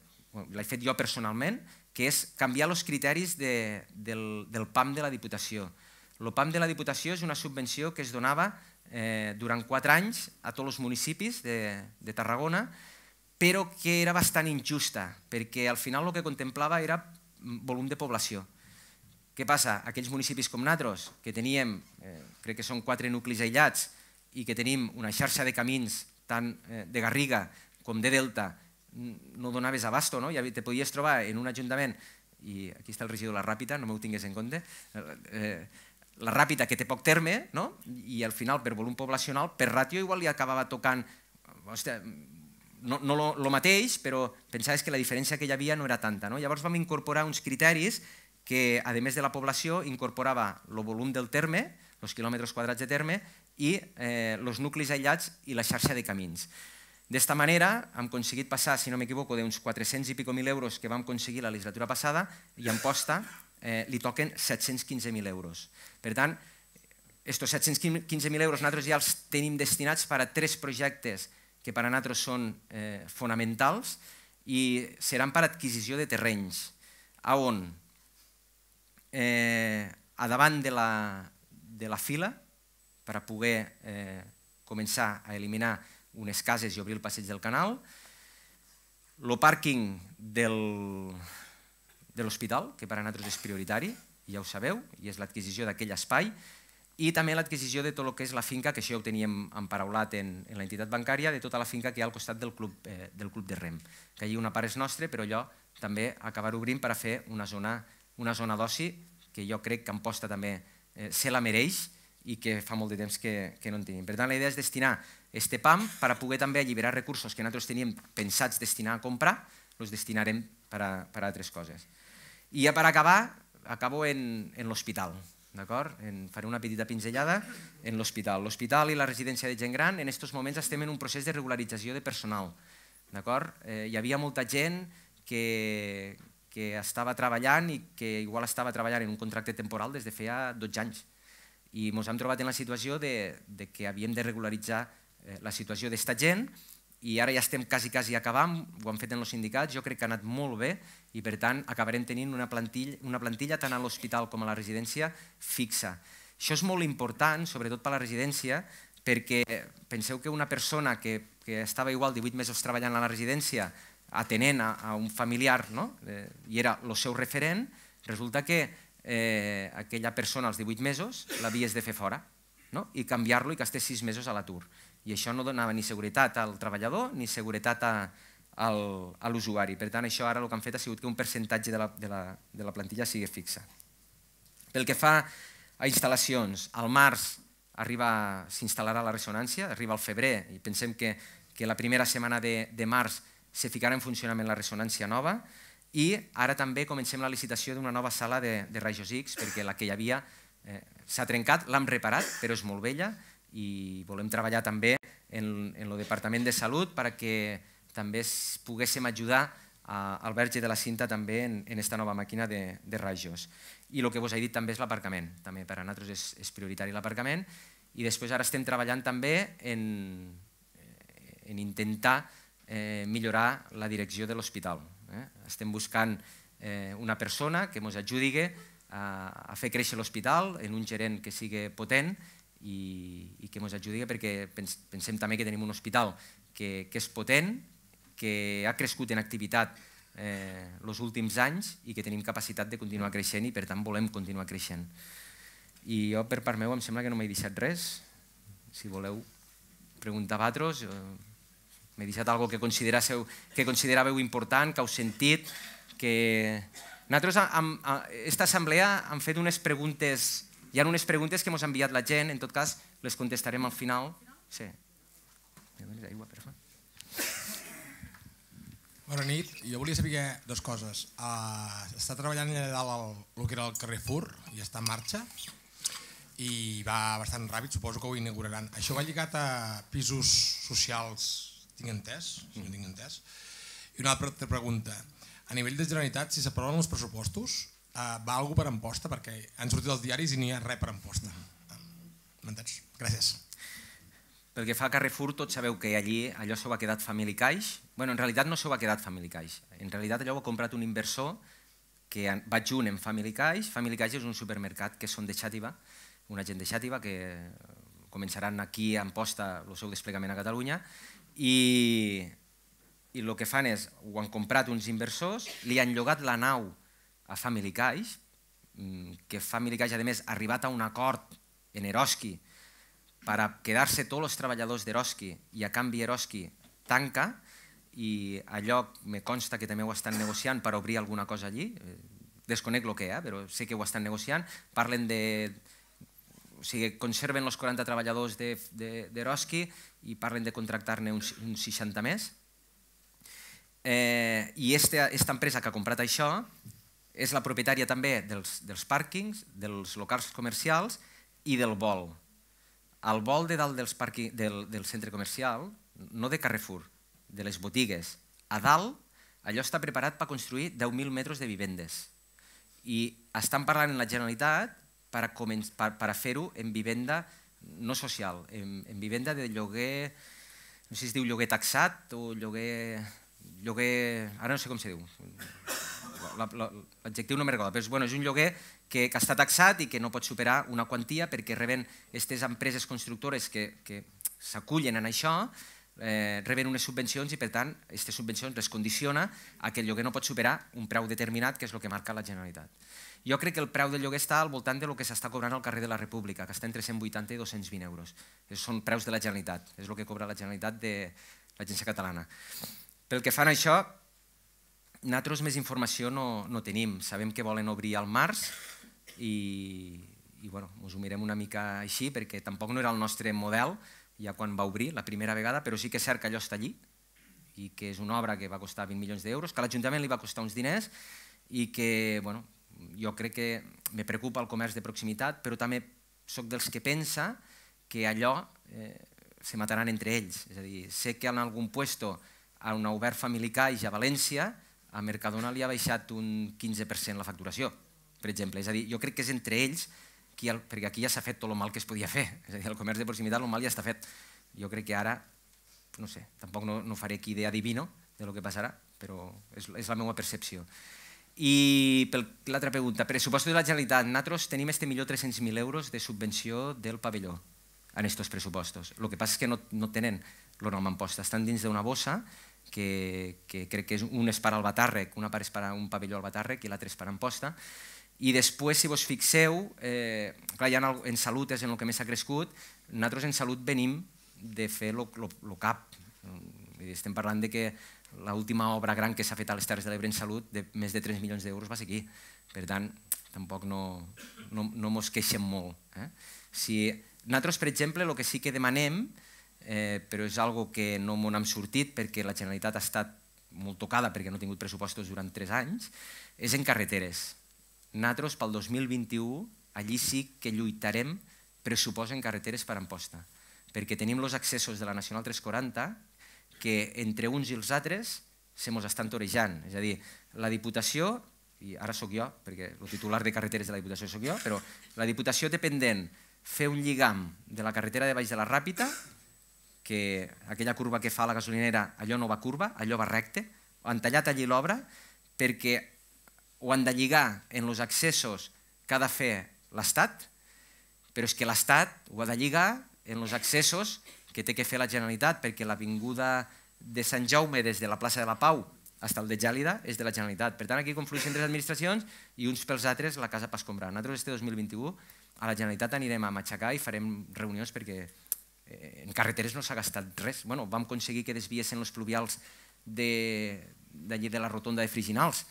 l'he fet jo personalment, que és canviar els criteris de, del, del PAM de la Diputació. El PAM de la Diputació és una subvenció que es donava eh, durant quatre anys a tots els municipis de, de Tarragona, però que era bastant injusta, perquè al final el que contemplava era volum de població. Què passa? Aquells municipis com nosaltres, que teníem, eh, crec que són quatre nuclis aïllats, i que tenim una xarxa de camins tant eh, de Garriga com de Delta, no donaves abasto, no? te podies trobar en un ajuntament, i aquí està el regidor de la Ràpita, no m'ho tingués en compte, eh, eh, la Ràpita que té poc terme, no? i al final per volum poblacional, per ràtio igual li acabava tocant, hòstia, no, no lo, lo mateix, però pensaves que la diferència que hi havia no era tanta. No? Llavors vam incorporar uns criteris que, a més de la població, incorporava el volum del terme, els quilòmetres quadrats de terme, i els eh, nuclis aïllats i la xarxa de camins. D'esta manera hem aconseguit passar, si no m'equivoco, d'uns 400 i pico mil euros que vam aconseguir la legislatura passada i en posta eh, li toquen 715.000 euros. Per tant, estos 715.000 euros nosaltres ja els tenim destinats per a tres projectes que per a nosaltres són eh, fonamentals i seran per adquisició de terrenys. A on? Eh, a davant de la, de la fila, per a poder eh, començar a eliminar unes cases i obrir el passeig del canal, el pàrquing del, de l'hospital, que per a nosaltres és prioritari, ja ho sabeu, i és l'adquisició d'aquell espai, i també l'adquisició de tot el que és la finca, que això ja ho teníem emparaulat en, en la entitat bancària, de tota la finca que hi ha al costat del club, eh, del club de rem, que allí una part és nostra, però allò també acabar obrint per a fer una zona, una zona d'oci que jo crec que Amposta també eh, se la mereix i que fa molt de temps que, que no en tenim. Per tant, la idea és destinar este PAM per a poder també alliberar recursos que nosaltres teníem pensats destinar a comprar, els destinarem per a, per a altres coses. I ja per acabar, acabo en, en l'hospital. D'acord? Faré una petita pinzellada en l'hospital. L'hospital i la residència de gent gran, en aquests moments estem en un procés de regularització de personal. D'acord? Eh, hi havia molta gent que, que estava treballant i que igual estava treballant en un contracte temporal des de feia 12 anys. I ens hem trobat en la situació de, de que havíem de regularitzar Eh, la situació d'esta gent i ara ja estem quasi, quasi acabant, ho han fet en els sindicats, jo crec que ha anat molt bé i per tant acabarem tenint una plantilla, una plantilla tant a l'hospital com a la residència fixa. Això és molt important, sobretot per a la residència, perquè eh, penseu que una persona que, que estava igual 18 mesos treballant a la residència atenent a, a un familiar no? eh, i era el seu referent, resulta que eh, aquella persona als 18 mesos l'havies de fer fora no? i canviar-lo i que estés 6 mesos a l'atur i això no donava ni seguretat al treballador ni seguretat a, al, a l'usuari. Per tant, això ara el que han fet ha sigut que un percentatge de la, de la, de la plantilla sigui fixa. Pel que fa a instal·lacions, al març s'instal·larà la ressonància, arriba al febrer i pensem que, que la primera setmana de, de març se ficarà en funcionament la ressonància nova i ara també comencem la licitació d'una nova sala de, de rajos X perquè la que hi havia eh, s'ha trencat, l'hem reparat, però és molt vella i volem treballar també en, en el Departament de Salut perquè també es poguéssim ajudar a, al verge de la cinta també en, en esta nova màquina de, de rajos. I el que vos he dit també és l'aparcament. També per a nosaltres és, és prioritari l'aparcament. I després ara estem treballant també en, eh, en intentar eh, millorar la direcció de l'hospital. Eh? Estem buscant eh, una persona que ens ajudi a, a fer créixer l'hospital en un gerent que sigui potent i, i que ens ajudi perquè pensem també que tenim un hospital que, que és potent, que ha crescut en activitat eh, els últims anys i que tenim capacitat de continuar creixent i per tant volem continuar creixent. I jo per part meu em sembla que no m'he deixat res, si voleu preguntar a vosaltres, m'he deixat alguna que, consideràveu, que consideràveu important, que heu sentit, que... Nosaltres, en aquesta assemblea, han fet unes preguntes hi ha unes preguntes que ens ha enviat la gent, en tot cas les contestarem al final. Sí. aigua, per favor. Bona nit, jo volia saber dues coses. Uh, està treballant allà dalt el, el que era el carrer Fur i està en marxa i va bastant ràpid, suposo que ho inauguraran. Això va lligat a pisos socials, tinc entès, si no tinc entès. I una altra pregunta, a nivell de Generalitat, si s'aproven els pressupostos, Eh, va alguna per Amposta? Perquè han sortit els diaris i n'hi ha res per Amposta. M'entens? Gràcies. Pel que fa a Carrefour, tots sabeu que allí allò s'ho ha quedat Family Caix. Bueno, en realitat no s'ho ha quedat Family Caix. En realitat allò ho ha comprat un inversor que va junt amb Family Caix. Family Caix és un supermercat que són de Xàtiva, una gent de Xàtiva que començaran aquí a emposta el seu desplegament a Catalunya i, i el que fan és, ho han comprat uns inversors, li han llogat la nau a Family Guys, mm, que Family Guys, a més, ha arribat a un acord en Eroski para quedar-se tots els treballadors d'Eroski i a canvi Eroski tanca i allò me consta que també ho estan negociant per obrir alguna cosa allí, eh, desconec el que hi ha, però sé que ho estan negociant, parlen de... O sigui, conserven els 40 treballadors d'Eroski de, de, i parlen de contractar-ne uns, uns 60 més. Eh, I aquesta empresa que ha comprat això és la propietària també dels, dels pàrquings, dels locals comercials i del vol. Al vol de dalt dels parqui, del, del centre comercial, no de Carrefour, de les botigues, a dalt, allò està preparat per construir 10.000 metres de vivendes. I estan parlant en la Generalitat per, per, per fer-ho en vivenda no social, en, en vivenda de lloguer, no sé si es diu lloguer taxat o lloguer... lloguer ara no sé com se diu, l'adjectiu no me'n recordat, però és, bueno, és un lloguer que, que està taxat i que no pot superar una quantia perquè reben aquestes empreses constructores que, que s'acullen en això, eh, reben unes subvencions i, per tant, aquestes subvencions les condiciona a que el lloguer no pot superar un preu determinat, que és el que marca la Generalitat. Jo crec que el preu del lloguer està al voltant del que s'està cobrant al carrer de la República, que està entre 180 i 220 euros. És, són preus de la Generalitat, és el que cobra la Generalitat de l'Agència Catalana. Pel que fan a això, nosaltres més informació no, no tenim. Sabem que volen obrir al març i, i bueno, ens ho mirem una mica així perquè tampoc no era el nostre model ja quan va obrir la primera vegada, però sí que és cert que allò està allí i que és una obra que va costar 20 milions d'euros, que a l'Ajuntament li va costar uns diners i que bueno, jo crec que me preocupa el comerç de proximitat, però també sóc dels que pensa que allò eh, se mataran entre ells. És a dir, sé que en algun puesto a una obert familiar i a València a Mercadona li ha baixat un 15% la facturació, per exemple. És a dir, jo crec que és entre ells, qui el, perquè aquí ja s'ha fet tot el mal que es podia fer. És a dir, el comerç de proximitat, el mal ja està fet. Jo crec que ara, no sé, tampoc no, no faré aquí d'adivino de lo que passarà, però és, és la meva percepció. I l'altra pregunta, pressupostos de la Generalitat. Nosaltres tenim este millor 300.000 euros de subvenció del pavelló en aquests pressupostos. El que passa és que no, no tenen en posta, estan dins d'una bossa que, que crec que és un és per al Batàrrec, una part és per a un pavelló al Batàrrec i l'altra és per a Amposta. I després, si vos fixeu, eh, clar, ja en, el, en salut és en el que més ha crescut, nosaltres en salut venim de fer el CAP. Estem parlant de que l'última obra gran que s'ha fet a les Terres de l'Ebre en salut, de més de 3 milions d'euros, va ser aquí. Per tant, tampoc no, no, no mos queixem molt. Eh? Si nosaltres, per exemple, el que sí que demanem eh, però és algo que no m'on hem sortit perquè la Generalitat ha estat molt tocada perquè no ha tingut pressupostos durant tres anys, és en carreteres. Nosaltres, pel 2021, allí sí que lluitarem pressupost en carreteres per Amposta, perquè tenim els accessos de la Nacional 340 que entre uns i els altres se mos estan torejant. És a dir, la Diputació, i ara sóc jo, perquè el titular de carreteres de la Diputació sóc jo, però la Diputació té pendent fer un lligam de la carretera de Baix de la Ràpita que aquella curva que fa la gasolinera, allò no va curva, allò va recte, han tallat allí l'obra perquè ho han de lligar en els accessos que ha de fer l'Estat, però és que l'Estat ho ha de lligar en els accessos que té que fer la Generalitat, perquè l'avinguda de Sant Jaume des de la plaça de la Pau fins al de Gèlida és de la Generalitat. Per tant, aquí conflueixen tres administracions i uns pels altres la casa Pascombrà. Nosaltres este 2021 a la Generalitat anirem a matxacar i farem reunions perquè Eh, en carreteres no s'ha gastat res. Bueno, vam aconseguir que desviessin els pluvials d'allí de, de la rotonda de Friginals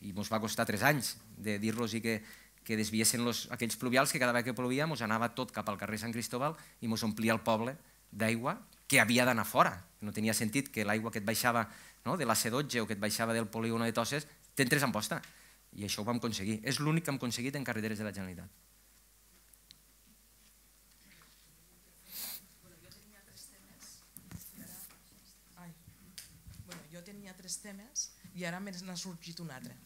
i ens va costar tres anys de dir-los que, que desviessin los, aquells pluvials que cada vegada que plovia ens anava tot cap al carrer Sant Cristobal i ens omplia el poble d'aigua que havia d'anar fora. No tenia sentit que l'aigua que et baixava no, de la C12 o que et baixava del polígono de Toses t'entres en posta. I això ho vam aconseguir. És l'únic que hem aconseguit en carreteres de la Generalitat. temes i ara me n'ha sorgit un altre.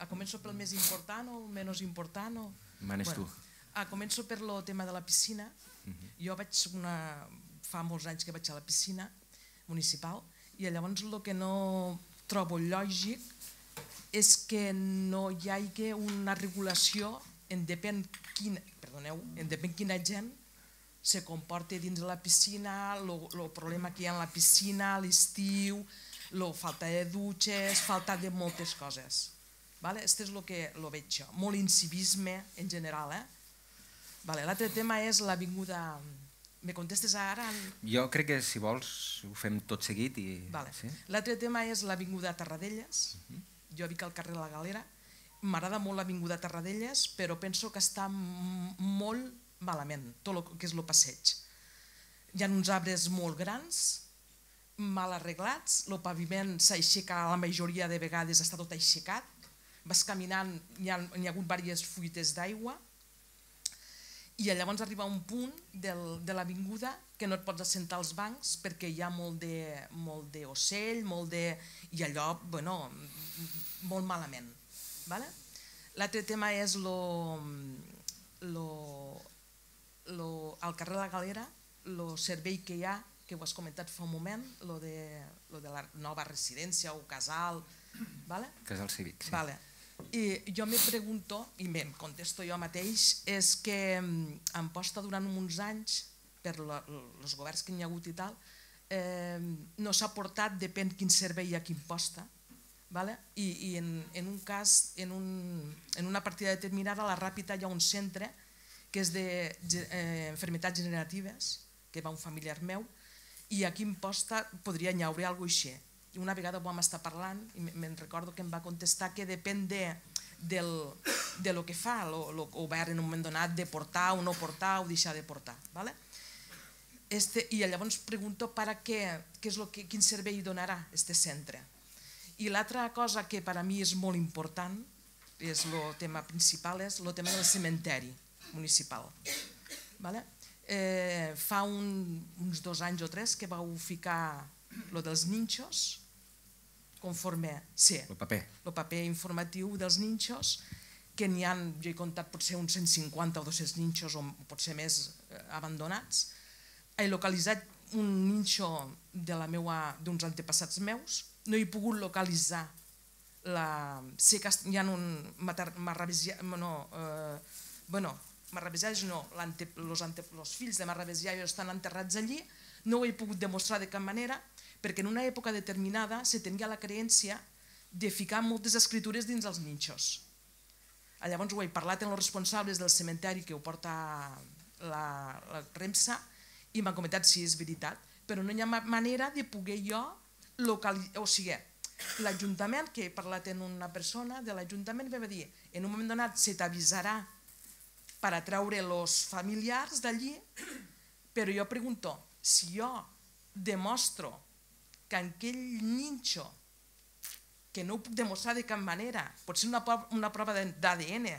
A començo pel més important o menys important? O... Manes bueno, tu. A començo per el tema de la piscina. Uh mhm. -huh. Jo vaig una... fa molts anys que vaig a la piscina municipal i llavors el que no trobo lògic és que no hi hagi una regulació en depèn quina, perdoneu, en depèn quina gent se comporta dins de la piscina, el problema que hi ha en la piscina, a l'estiu, lo, falta de dutxes, falta de moltes coses. Vale? Este és el que lo veig jo. Molt incivisme en general. Eh? Vale, L'altre tema és l'avinguda... Me contestes ara? En... Jo crec que si vols ho fem tot seguit. i vale. sí? L'altre tema és l'avinguda Tarradellas. Uh mhm. -huh. Jo vic al carrer de la Galera. M'agrada molt l'avinguda Tarradellas, però penso que està molt malament, tot el que és el passeig. Hi ha uns arbres molt grans, mal arreglats, el paviment s'aixeca, la majoria de vegades està tot aixecat, vas caminant, hi ha, hi ha hagut diverses fuites d'aigua, i llavors arriba un punt del, de l'avinguda que no et pots assentar als bancs perquè hi ha molt de, molt, molt de... i allò, bueno, molt malament. Vale? L'altre tema és lo, lo, lo, al carrer de la Galera, el servei que hi ha que ho has comentat fa un moment, lo de, lo de la nova residència o casal, vale? casal cívic. Sí. Vale. I jo me pregunto, i em contesto jo mateix, és que em mm, posta durant uns anys, per els governs que hi ha hagut i tal, eh, no s'ha portat, depèn quin servei i a quin posta, vale? i, i en, en un cas, en, un, en una partida determinada, a la Ràpita hi ha un centre que és d'enfermetats de, eh, generatives, que va un familiar meu, i a quin posta podria llaure alguna cosa així. I una vegada ho vam estar parlant i me'n recordo que em va contestar que depèn de, del, de lo que fa lo, lo, o va en un moment donat de portar o no portar o deixar de portar. ¿vale? Este, I llavors pregunto per a què, què és lo que, quin servei donarà este centre. I l'altra cosa que per a mi és molt important, és el tema principal, és el tema del cementeri municipal. ¿vale? eh, fa un, uns dos anys o tres que vau ficar lo dels ninxos, conforme, sí, el paper. el paper informatiu dels ninxos, que n'hi ha, jo he comptat potser uns 150 o 200 ninxos o potser més eh, abandonats. He localitzat un ninxo d'uns antepassats meus, no he pogut localitzar la... sé que hi ha un matar, marrabesia, no, eh, bueno, marrabesiaios no, ante, ante, fills de marrabesiaios estan enterrats allí, no ho he pogut demostrar de cap manera, perquè en una època determinada se tenia la creència de ficar moltes escritures dins els ninxos. Llavors ho he parlat amb els responsables del cementeri que ho porta la, la Remsa i m'han comentat si és veritat, però no hi ha manera de poder jo localitzar, o sigui, l'Ajuntament, que he parlat amb una persona de l'Ajuntament, va dir, en un moment donat se t'avisarà per atraure els familiars d'allí, però jo pregunto, si jo demostro que en aquell ninxo, que no ho puc demostrar de cap manera, pot ser una, una prova d'ADN,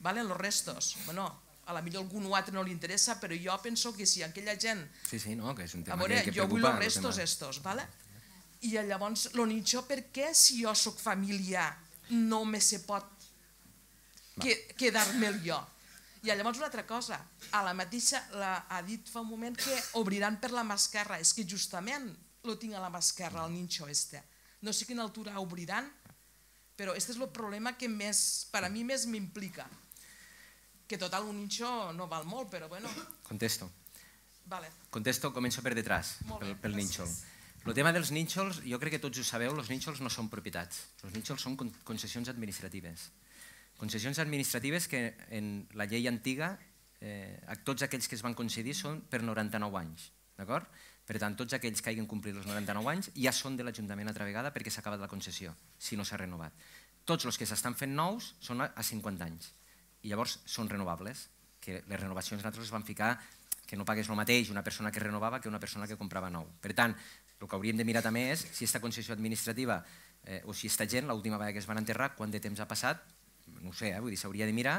vale? los restos, bueno, a la millor algun altre no li interessa, però jo penso que si aquella gent... Sí, sí, no, que és un tema a veure, que, que jo vull els restos estos, vale? I llavors, lo ninxo, per què si jo sóc família no me se pot que, quedar-me'l jo? I llavors una altra cosa, a la mateixa la, ha dit fa un moment que obriran per la mascarra, és que justament lo tinc a la mascarra, el ninxo este. No sé quina altura obriran, però este és el problema que més, per a mi més m'implica. Que total, un ninxo no val molt, però bueno... Contesto. Vale. Contesto, començo per detrás, bé, pel, pel ninxo. El tema dels nínxols, jo crec que tots ho sabeu, els nínxols no són propietats. Els nínxols són concessions administratives. Concessions administratives que en la llei antiga eh, tots aquells que es van concedir són per 99 anys. D'acord? Per tant, tots aquells que hagin complit els 99 anys ja són de l'Ajuntament altra vegada perquè s'ha acabat la concessió, si no s'ha renovat. Tots els que s'estan fent nous són a 50 anys i llavors són renovables, que les renovacions nosaltres es van ficar que no pagués el mateix una persona que renovava que una persona que comprava nou. Per tant, el que hauríem de mirar també és si aquesta concessió administrativa eh, o si aquesta gent, l'última vegada que es van enterrar, quant de temps ha passat no ho sé, eh? vull dir, s'hauria de mirar,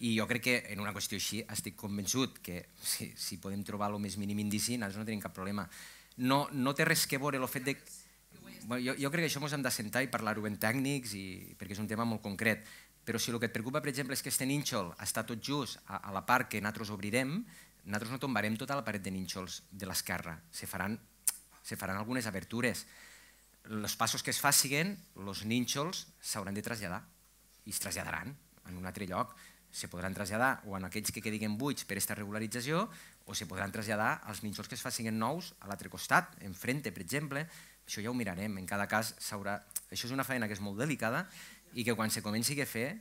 i jo crec que en una qüestió així estic convençut que si, si podem trobar el més mínim indici, nosaltres no tenim cap problema. No, no té res que veure el fet de... Bueno, jo, jo crec que això ens hem de sentar i parlar-ho en tècnics, i, perquè és un tema molt concret. Però si el que et preocupa, per exemple, és que este nínxol està tot just a, a la part que nosaltres obrirem, nosaltres no tombarem tota la paret de nínxols de l'esquerra. Se faran, se faran algunes abertures. Els passos que es facin, els nínxols s'hauran de traslladar i es traslladaran en un altre lloc. Se podran traslladar o en aquells que quedin buits per aquesta regularització o se podran traslladar als nínxols que es facin nous a l'altre costat, en frente, per exemple. Això ja ho mirarem, en cada cas Això és una feina que és molt delicada i que quan se comenci a fer,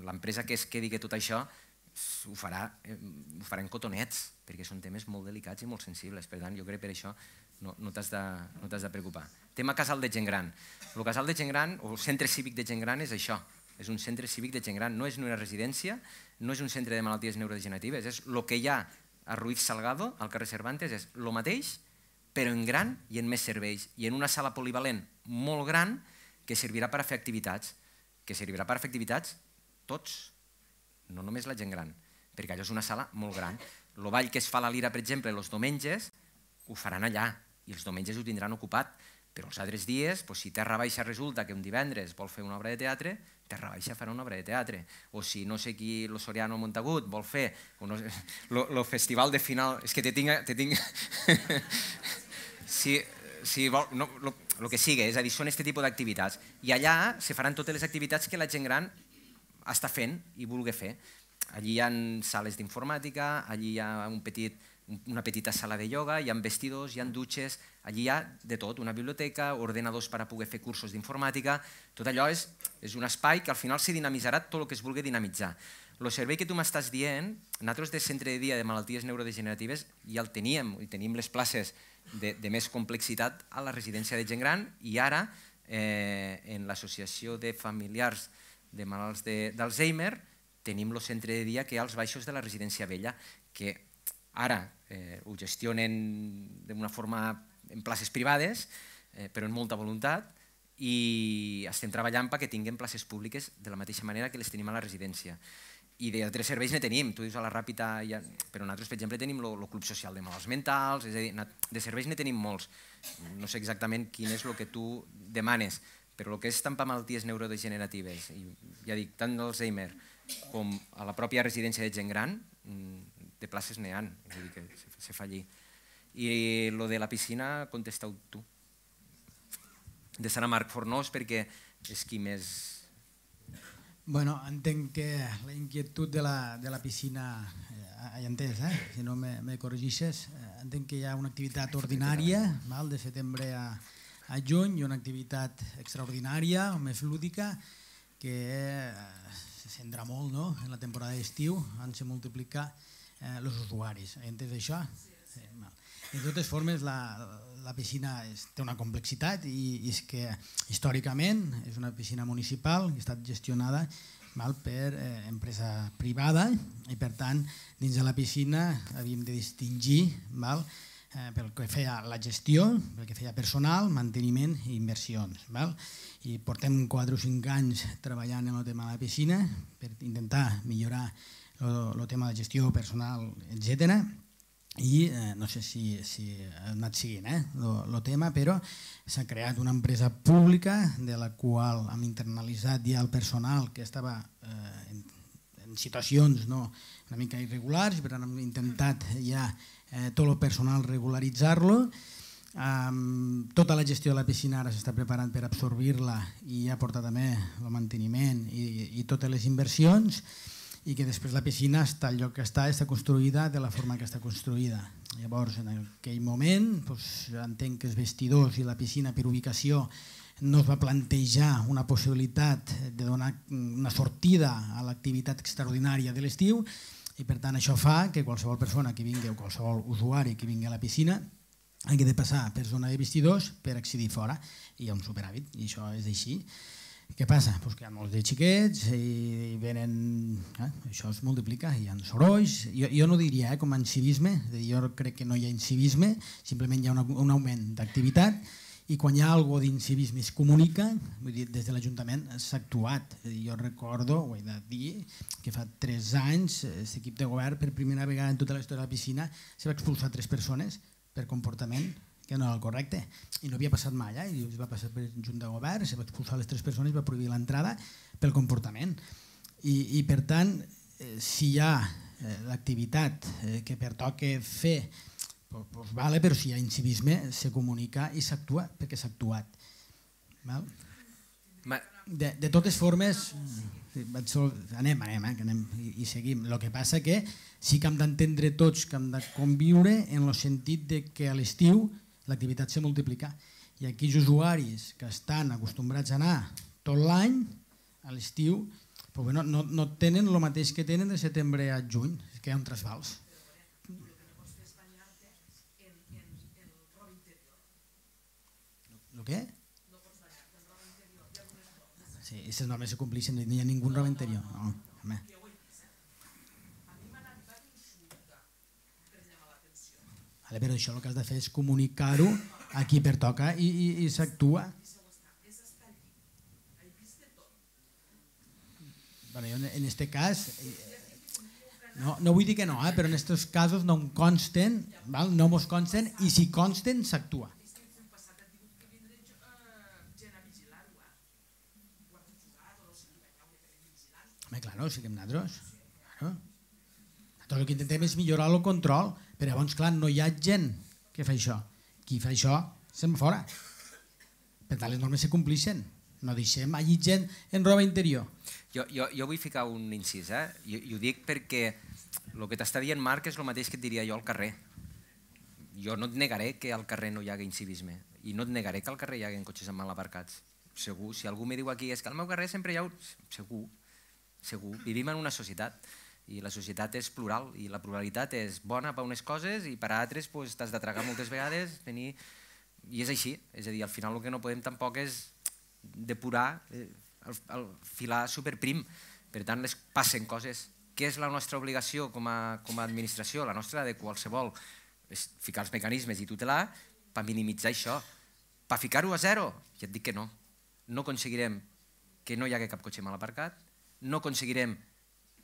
l'empresa que es quedi que tot això ho farà, eh, ho farà en cotonets, perquè són temes molt delicats i molt sensibles. Per tant, jo crec que per això no, no t'has de, no de preocupar. Tema casal de gent gran. El casal de gent gran, o centre cívic de gent gran, és això és un centre cívic de gent gran, no és una residència, no és un centre de malalties neurodegeneratives, és el que hi ha a Ruiz Salgado, al carrer Cervantes, és el mateix, però en gran i en més serveis, i en una sala polivalent molt gran que servirà per a fer activitats, que servirà per a fer activitats tots, no només la gent gran, perquè allò és una sala molt gran. El ball que es fa a la Lira, per exemple, els diumenges, ho faran allà, i els diumenges ho tindran ocupat però els altres dies, pues, si Terra Baixa resulta que un divendres vol fer una obra de teatre, Terra Baixa farà una obra de teatre. O si no sé qui, lo Soriano Montagut, vol fer el no, lo, lo festival de final... És que te tinc... Te tinc... si, si vol, no, lo, lo que sigui, és a dir, són aquest tipus d'activitats. I allà se faran totes les activitats que la gent gran està fent i vulgui fer. Allí hi ha sales d'informàtica, allí hi ha un petit una petita sala de ioga, hi ha vestidors, hi ha dutxes, allí hi ha de tot, una biblioteca, ordenadors per a poder fer cursos d'informàtica, tot allò és, és un espai que al final s'hi dinamitzarà tot el que es vulgui dinamitzar. El servei que tu m'estàs dient, nosaltres de centre de dia de malalties neurodegeneratives ja el teníem, i tenim les places de, de més complexitat a la residència de gent gran i ara eh, en l'Associació de Familiars de Malalts d'Alzheimer tenim el centre de dia que hi ha als baixos de la residència vella, que ara eh, ho gestionen d'una forma en places privades, eh, però amb molta voluntat, i estem treballant perquè tinguem places públiques de la mateixa manera que les tenim a la residència. I d'altres serveis ne tenim, tu dius a la Ràpita, ja... però nosaltres, per exemple, tenim el Club Social de Malalts Mentals, és a dir, de serveis ne tenim molts. No sé exactament quin és el que tu demanes, però el que és tampar malalties neurodegeneratives, i ja dic, tant l'Alzheimer com a la pròpia residència de gent gran, mm, de places n'hi ha, a dir que se, se fa allí. I lo de la piscina, contesteu tu. De Sara Marc Fornós, perquè és qui més... Bueno, entenc que la inquietud de la, de la piscina, eh, he entès, eh? si no me, me corregixes, eh, entenc que hi ha una activitat ordinària, val? de setembre a, a juny, i una activitat extraordinària, o més lúdica, que eh, se centra molt no? en la temporada d'estiu, han se multiplicar eh, els usuaris. Entes això? Sí, eh, sí. De totes formes, la, la piscina és, té una complexitat i, i és que històricament és una piscina municipal que ha estat gestionada mal, per eh, empresa privada i per tant dins de la piscina havíem de distingir mal, eh, pel que feia la gestió, pel que feia personal, manteniment i inversions. Val? I portem 4 o 5 anys treballant en el tema de la piscina per intentar millorar el tema de gestió personal, etc. I eh, no sé si, si ha anat seguint el eh, lo tema, però s'ha creat una empresa pública de la qual hem internalitzat ja el personal que estava eh, en, en situacions no, una mica irregulars, però hem intentat ja eh, tot el personal regularitzar-lo. Um, tota la gestió de la piscina ara s'està preparant per absorbir-la i ja porta també el manteniment i, i totes les inversions i que després la piscina està al lloc que està, està construïda de la forma que està construïda. Llavors, en aquell moment, doncs, entenc que els vestidors i la piscina per ubicació no es va plantejar una possibilitat de donar una sortida a l'activitat extraordinària de l'estiu i per tant això fa que qualsevol persona que vingui o qualsevol usuari que vingui a la piscina hagi de passar per zona de vestidors per accedir fora. I hi ha un superàvit, i això és així. Què passa? Pues que hi ha molts de xiquets i, i venen... Eh? Això es multiplica, hi ha sorolls... Jo, jo no diria eh, com a incivisme, jo crec que no hi ha incivisme, simplement hi ha un, un augment d'activitat i quan hi ha alguna cosa d'incivisme es comunica, vull dir, des de l'Ajuntament s'ha actuat. Jo recordo, ho he de dir, que fa tres anys l'equip eh, de govern per primera vegada en tota la història de la piscina se va expulsar tres persones per comportament que no era el correcte, i no havia passat mai, eh? i es va passar per Junta de Govern, se va expulsar les tres persones, va prohibir l'entrada pel comportament. I, I per tant, eh, si hi ha eh, l'activitat eh, que pertoca fer, pues, pues vale, però si hi ha incivisme, se comunica i s'actua perquè s'ha actuat. Val? Ma... De, de totes formes, anem, anem, eh, que anem i, i seguim. El que passa que sí que hem d'entendre tots que hem de conviure en el sentit de que a l'estiu l'activitat se multiplica. I aquells usuaris que estan acostumbrats a anar tot l'any, a l'estiu, però no, no, no tenen el mateix que tenen de setembre a juny, és que hi ha un trasbals. El què? Sí, aquestes normes se complixen, no hi ha ningú roba interior. No, home. A veure, això el que has de fer és comunicar-ho a qui pertoca i, i, i s'actua. Bueno, en aquest cas, eh, no, no vull dir que no, eh, però en aquests casos no em consten, val? no mos consten i si consten s'actua. Home, claro, sí que nosaltres. Claro. Nosaltres el que intentem és millorar el control, però llavors, clar, no hi ha gent que fa això. Qui fa això se'n fora. Per tant, les normes se compleixen. No deixem allí gent en roba interior. Jo, jo, jo vull ficar un incís, eh? I, i ho dic perquè el que t'està dient Marc és el mateix que et diria jo al carrer. Jo no et negaré que al carrer no hi hagi incivisme i no et negaré que al carrer hi hagi cotxes amb mal aparcats. Segur, si algú me diu aquí és que al meu carrer sempre hi ha... Segur, segur. Vivim en una societat i la societat és plural i la pluralitat és bona per unes coses i per altres doncs, t'has de tragar moltes vegades, tenir... i és així. És a dir, al final el que no podem tampoc és depurar eh, el, el filar superprim. Per tant, les passen coses. Què és la nostra obligació com a, com a administració? La nostra de qualsevol és ficar els mecanismes i tutelar per minimitzar això. Per ficar-ho a zero? Ja et dic que no. No aconseguirem que no hi hagi cap cotxe mal aparcat, no aconseguirem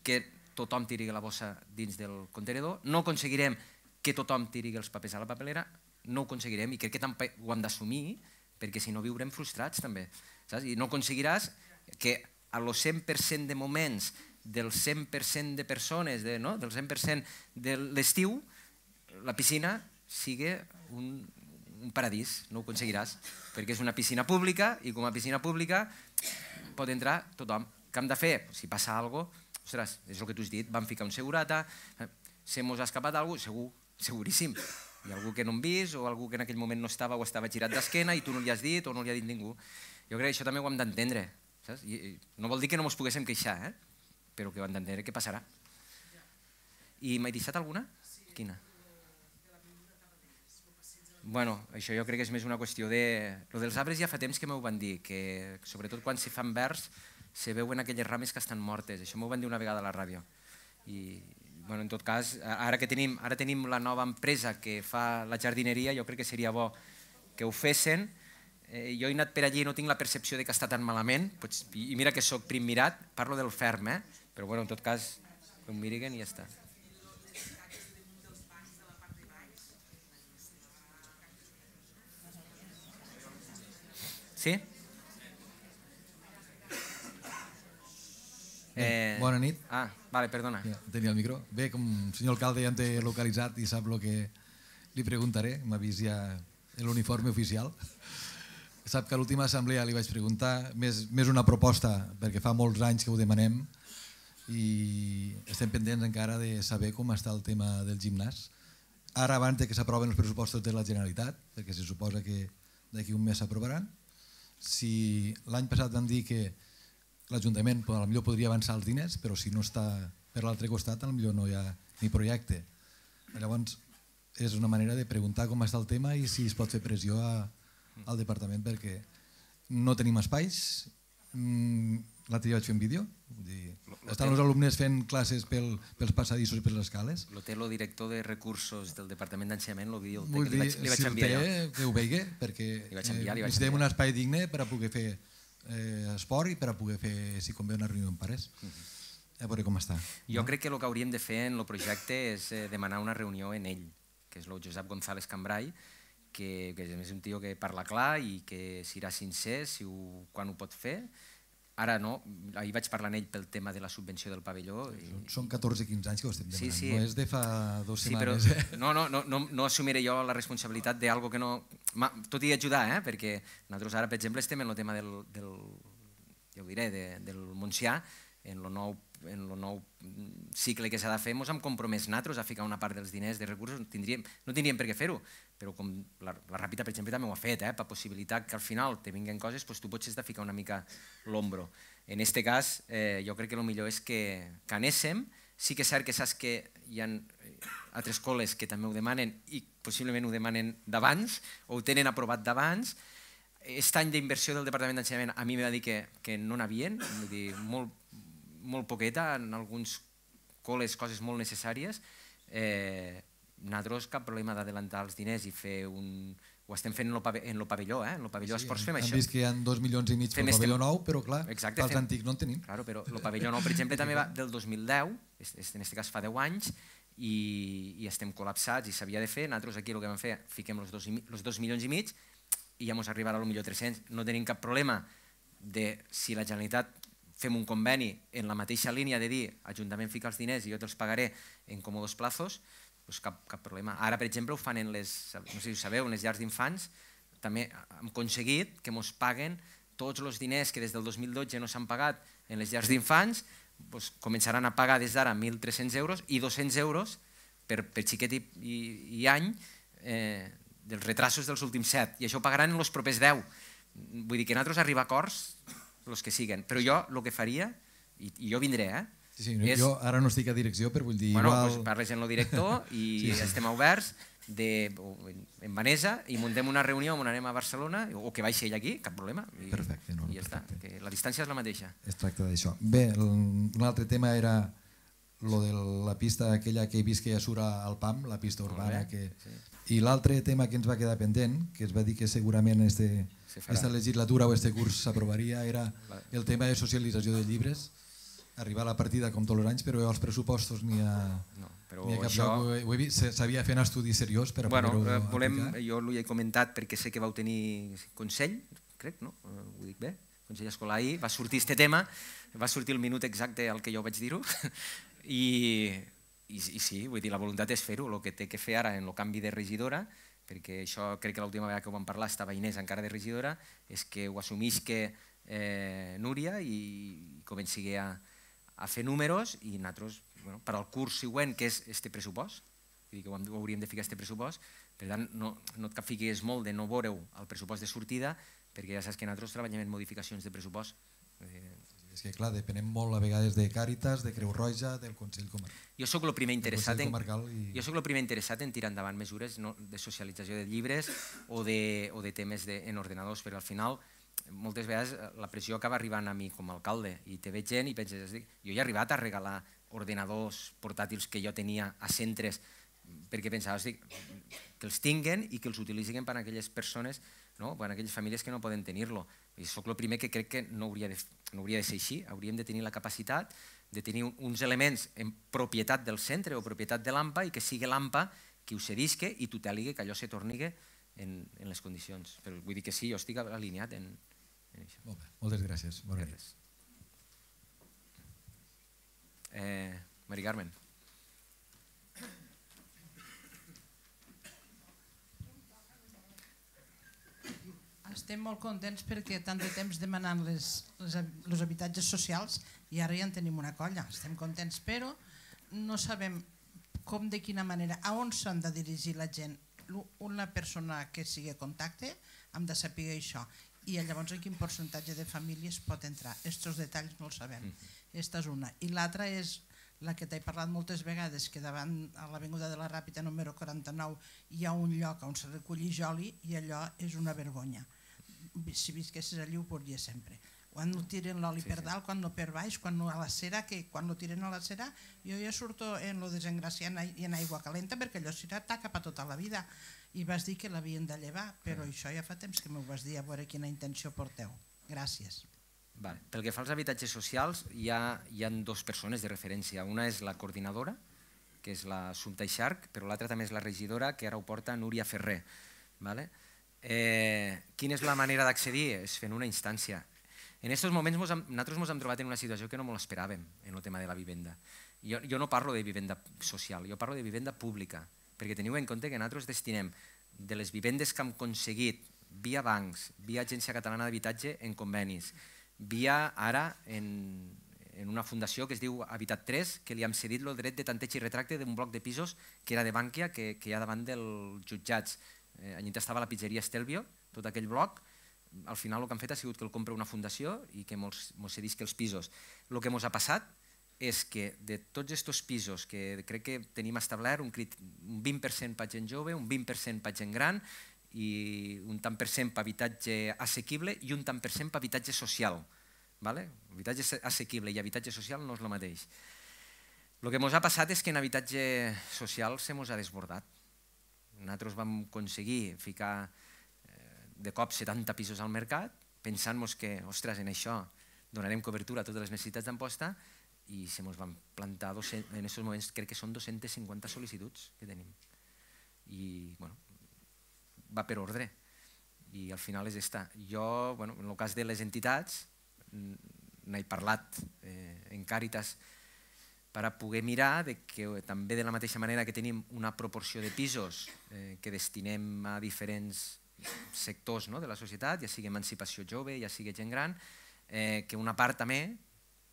que tothom tiri la bossa dins del contenedor, no aconseguirem que tothom tiri els papers a la papelera, no ho aconseguirem i crec que també ho hem d'assumir perquè si no viurem frustrats també. Saps? I no aconseguiràs que a los 100% de moments del 100% de persones, de, no? del 100% de l'estiu, la piscina sigui un, un paradís, no ho aconseguiràs, perquè és una piscina pública i com a piscina pública pot entrar tothom. Què hem de fer? Si passa alguna cosa, ostres, és el que tu has dit, vam ficar un segurata, eh, se mos ha escapat alguna cosa, segur, seguríssim. Hi ha algú que no hem vist o algú que en aquell moment no estava o estava girat d'esquena i tu no li has dit o no li ha dit ningú. Jo crec que això també ho hem d'entendre. Saps? I, no vol dir que no mos poguéssim queixar, eh? però que ho hem d'entendre què passarà. I m'he deixat alguna? Quina? Bueno, això jo crec que és més una qüestió de... Lo dels arbres ja fa temps que m'ho van dir, que sobretot quan s'hi fan verds se veuen aquelles rames que estan mortes. Això m'ho van dir una vegada a la ràdio. I, bueno, en tot cas, ara que tenim, ara tenim la nova empresa que fa la jardineria, jo crec que seria bo que ho fessin. Eh, jo he anat per allí i no tinc la percepció de que està tan malament, i mira que sóc prim mirat, parlo del ferm, eh? però bueno, en tot cas, que ho miriguen i ja està. Eh... Bona nit. Ah, vale, perdona. Ja, tenia el micro. Bé, com el senyor alcalde ja em té localitzat i sap el que li preguntaré, m'ha vist ja l'uniforme oficial. Sap que a l'última assemblea li vaig preguntar, més, més una proposta, perquè fa molts anys que ho demanem i estem pendents encara de saber com està el tema del gimnàs. Ara, abans que s'aproven els pressupostos de la Generalitat, perquè se suposa que d'aquí un mes s'aprovaran, si l'any passat vam dir que l'Ajuntament potser podria avançar els diners, però si no està per l'altre costat potser no hi ha ni projecte. Llavors, és una manera de preguntar com està el tema i si es pot fer pressió a, al departament perquè no tenim espais. Mm, l'altre dia vaig fer un vídeo. estan els alumnes fent classes pel, pels passadissos i per les escales. Lo té el director de recursos del Departament d'Ensenyament, lo vídeo, el té, li vaig, li vaig si enviar. Té, que ho vegi, perquè eh, necessitem un espai digne per a poder fer eh, esport i per a poder fer, si convé, una reunió amb pares. Mm -hmm. A veure com està. Jo no? crec que el que hauríem de fer en el projecte és eh, demanar una reunió en ell, que és el Josep González Cambrai, que, que és un tio que parla clar i que serà sincer si ho, quan ho pot fer Ara no, ahir vaig parlar amb ell pel tema de la subvenció del pavelló. I... Són 14-15 anys que ho estem demanant, sí, sí. no és de fa dues sí, setmanes. Però, eh? no, no, no, no, assumiré jo la responsabilitat cosa que no... Ma, tot i ajudar, eh? perquè nosaltres ara, per exemple, estem en el tema del, del ja ho diré, de, del Montsià, en el nou en el nou cicle que s'ha de fer, ens hem compromès nosaltres a ficar una part dels diners, de recursos, tindríem, no tindríem per què fer-ho, però com la, la Ràpita, per exemple, també ho ha fet, eh? per possibilitat que al final te vinguen coses, doncs tu pots ser de ficar una mica l'ombro. En aquest cas, eh, jo crec que el millor és que, que anéssim, sí que és cert que saps que hi ha eh, altres col·les que també ho demanen i possiblement ho demanen d'abans o ho tenen aprovat d'abans, aquest any d'inversió del Departament d'Ensenyament a mi m'ha dit que, que no n'havien, molt, molt poqueta, en alguns col·les coses molt necessàries, eh, nosaltres cap problema d'adelantar els diners i fer un... Ho estem fent en el, pavelló, eh? en el pavelló sí, esports fem això. Hem vist que hi ha dos milions i mig fem pel pavelló nou, però clar, exacte, pels fem... antics no en tenim. Claro, però el pavelló nou, per exemple, també va del 2010, és, en aquest cas fa 10 anys, i, i estem col·lapsats i s'havia de fer, nosaltres aquí el que vam fer, fiquem els dos, els dos milions i mig i ja ens arribarà millor 300, no tenim cap problema de si la Generalitat fem un conveni en la mateixa línia de dir Ajuntament fica els diners i jo te'ls pagaré en còmodos plazos, doncs cap, cap problema. Ara, per exemple, ho fan en les, no sé si ho sabeu, en les llars d'infants, també hem aconseguit que ens paguen tots els diners que des del 2012 no s'han pagat en les llars d'infants, doncs començaran a pagar des d'ara 1.300 euros i 200 euros per, per xiquet i, i, i any eh, dels retrasos dels últims 7, i això ho pagaran en els propers 10. Vull dir que nosaltres arribar a acords els que siguen. Però jo el que faria, i, i jo vindré, eh? Sí, sí, no, és... Jo ara no estic a direcció, però vull dir... Bueno, igual... doncs parles amb el director i sí, sí. estem oberts de, en Vanessa i muntem una reunió on anem a Barcelona o que baixi ell aquí, cap problema. I, perfecte. No, i ja perfecte. està, que la distància és la mateixa. Es tracta d'això. Bé, altre tema era lo de la pista aquella que he vist que ja surt al PAM, la pista urbana. Que... Sí. I l'altre tema que ens va quedar pendent, que es va dir que segurament este, aquesta legislatura o aquest curs s'aprovaria era el tema de socialització de llibres, arribar a la partida com tots els anys, però els pressupostos ni a, no, però ni a cap això... lloc. S'havia fet un estudi seriós per bueno, poder-ho eh, volem, aplicar. Jo l'ho he comentat perquè sé que vau tenir consell, crec, no? Eh, ho dic bé, consell escolar ahir, va sortir este tema, va sortir el minut exacte al que jo vaig dir-ho, i, i, i sí, vull dir, la voluntat és fer-ho, el que té que fer ara en el canvi de regidora perquè això crec que l'última vegada que ho vam parlar estava Inés encara de regidora, és que ho assumisque eh, Núria i comenci a, a fer números i nosaltres, bueno, per al curs següent, que és este pressupost, dir que ho, ho hauríem de ficar este pressupost, per tant, no, no et fiquis molt de no veure-ho al pressupost de sortida, perquè ja saps que nosaltres treballem en modificacions de pressupost, eh, és que, clar, depenem molt a vegades de Càritas, de Creu Roja, del Consell Comarcal. Jo sóc el primer interessat en, i... jo sóc el primer interessat en tirar endavant mesures no, de socialització de llibres o de, o de temes de, en ordenadors, perquè al final moltes vegades eh, la pressió acaba arribant a mi com a alcalde i te veig gent i penses, jo he arribat a regalar ordenadors portàtils que jo tenia a centres perquè pensava que els tinguen i que els utilitzin per a aquelles persones, no? per a aquelles famílies que no poden tenir-lo. I sóc el primer que crec que no hauria de no hauria de ser així, hauríem de tenir la capacitat de tenir uns elements en propietat del centre o propietat de l'AMPA i que sigui l'AMPA qui ho cedisque i tuteligue que allò se torni en, en les condicions. Però vull dir que sí, jo estic alineat en, en això. Molt bé, moltes gràcies. Bona gràcies. nit. Eh, Mari Carmen. estem molt contents perquè tant de temps demanant les, les, els habitatges socials i ara ja en tenim una colla, estem contents, però no sabem com, de quina manera, a on s'han de dirigir la gent. Una persona que sigui a contacte hem de saber això i llavors en quin percentatge de famílies pot entrar. Estos detalls no els sabem. Mm-hmm. Esta és una. I l'altra és la que t'he parlat moltes vegades, que davant a l'Avinguda de la Ràpita número 49 hi ha un lloc on se recull joli i allò és una vergonya si visquessis allí ho podries sempre. Quan no tiren l'oli sí, per dalt, sí. quan no per baix, quan no a la cera, que quan no tiren a la cera, jo ja surto en lo desengraciant i en aigua calenta perquè allò s'hi si taca per tota la vida. I vas dir que l'havien de llevar, però això ja fa temps que m'ho vas dir, a veure quina intenció porteu. Gràcies. Vale. Pel que fa als habitatges socials, hi ha, hi ha dues persones de referència. Una és la coordinadora, que és la Sumpta Ixarc, però l'altra també és la regidora, que ara ho porta Núria Ferrer. Vale? Eh, quina és la manera d'accedir? És fent una instància. En aquests moments nosaltres ens hem trobat en una situació que no molt esperàvem en el tema de la vivenda. Jo, jo no parlo de vivenda social, jo parlo de vivenda pública, perquè teniu en compte que nosaltres destinem de les vivendes que hem aconseguit via bancs, via Agència Catalana d'Habitatge en convenis, via ara en, en una fundació que es diu Habitat 3, que li hem cedit el dret de tanteig i retracte d'un bloc de pisos que era de Bànquia, que, que hi ha davant dels jutjats. Eh, allí estava la pizzeria Estelvio, tot aquell bloc, al final el que han fet ha sigut que el compra una fundació i que mos, mos cedisca els pisos. El que mos ha passat és que de tots aquests pisos que crec que tenim establert, un, crit, un 20% per gent jove, un 20% per gent gran i un tant per cent per habitatge assequible i un tant per cent per habitatge social. Vale? Habitatge assequible i habitatge social no és el mateix. El que ens ha passat és que en habitatge social se ens ha desbordat. Nosaltres vam aconseguir ficar eh, de cop 70 pisos al mercat, pensant-nos que, ostres, en això donarem cobertura a totes les necessitats d'Amposta i se mos van plantar, 200, en aquests moments crec que són 250 sol·licituds que tenim. I, bueno, va per ordre. I al final és esta. Jo, bueno, en el cas de les entitats, n'he parlat eh, en Càritas, per a poder mirar de que eh, també de la mateixa manera que tenim una proporció de pisos eh, que destinem a diferents sectors no, de la societat, ja sigui emancipació jove, ja sigui gent gran, eh, que una part també,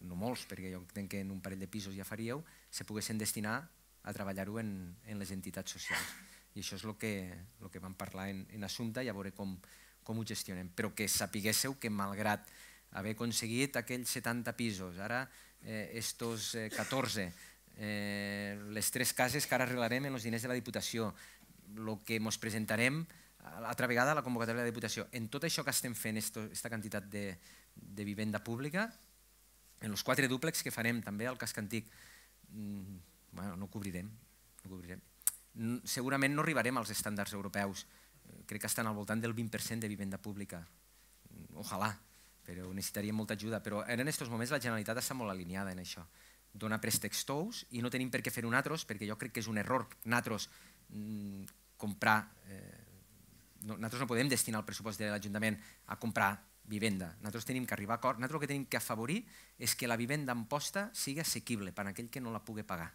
no molts, perquè jo entenc que en un parell de pisos ja faríeu, se poguessin destinar a treballar-ho en, en les entitats socials. I això és el que, el que vam parlar en, en Assumpta i a veure com, com ho gestionem. Però que sapiguésseu que malgrat haver aconseguit aquells 70 pisos, ara eh, estos eh, 14, eh, les tres cases que ara arreglarem en els diners de la Diputació, el que ens presentarem altra vegada a la convocatòria de la Diputació. En tot això que estem fent, aquesta quantitat de, de vivenda pública, en els quatre dúplex que farem també al casc antic, mm, bueno, no ho cobrirem. No ho cobrirem. Segurament no arribarem als estàndards europeus. Eh, crec que estan al voltant del 20% de vivenda pública. Mm, ojalà, però necessitaria molta ajuda. Però en aquests moments la Generalitat està molt alineada en això. Donar préstecs tous i no tenim per què fer un nosaltres, perquè jo crec que és un error nosaltres mm, comprar... Eh, nosaltres no podem destinar el pressupost de l'Ajuntament a comprar vivenda. Nosaltres tenim que arribar a acord. Nosaltres el que tenim que afavorir és que la vivenda en posta sigui assequible per aquell que no la pugui pagar.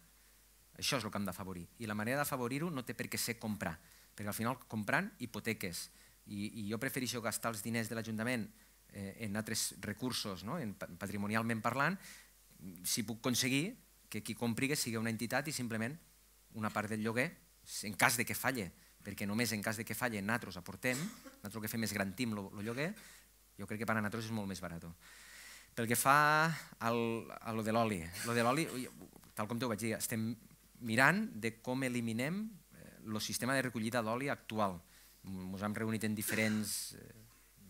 Això és el que hem d'afavorir. I la manera d'afavorir-ho no té per què ser comprar, perquè al final comprant hipoteques. I, i jo prefereixo gastar els diners de l'Ajuntament eh, en altres recursos, no? en, patrimonialment parlant, si puc aconseguir que qui compri sigui una entitat i simplement una part del lloguer, en cas de que falle, perquè només en cas de que falle nosaltres aportem, nosaltres el que fem és garantim el lloguer, jo crec que per a nosaltres és molt més barat. Pel que fa al, a lo de l'oli, lo de l'oli, tal com t'ho vaig dir, estem mirant de com eliminem el eh, sistema de recollida d'oli actual. Ens hem reunit en diferents eh,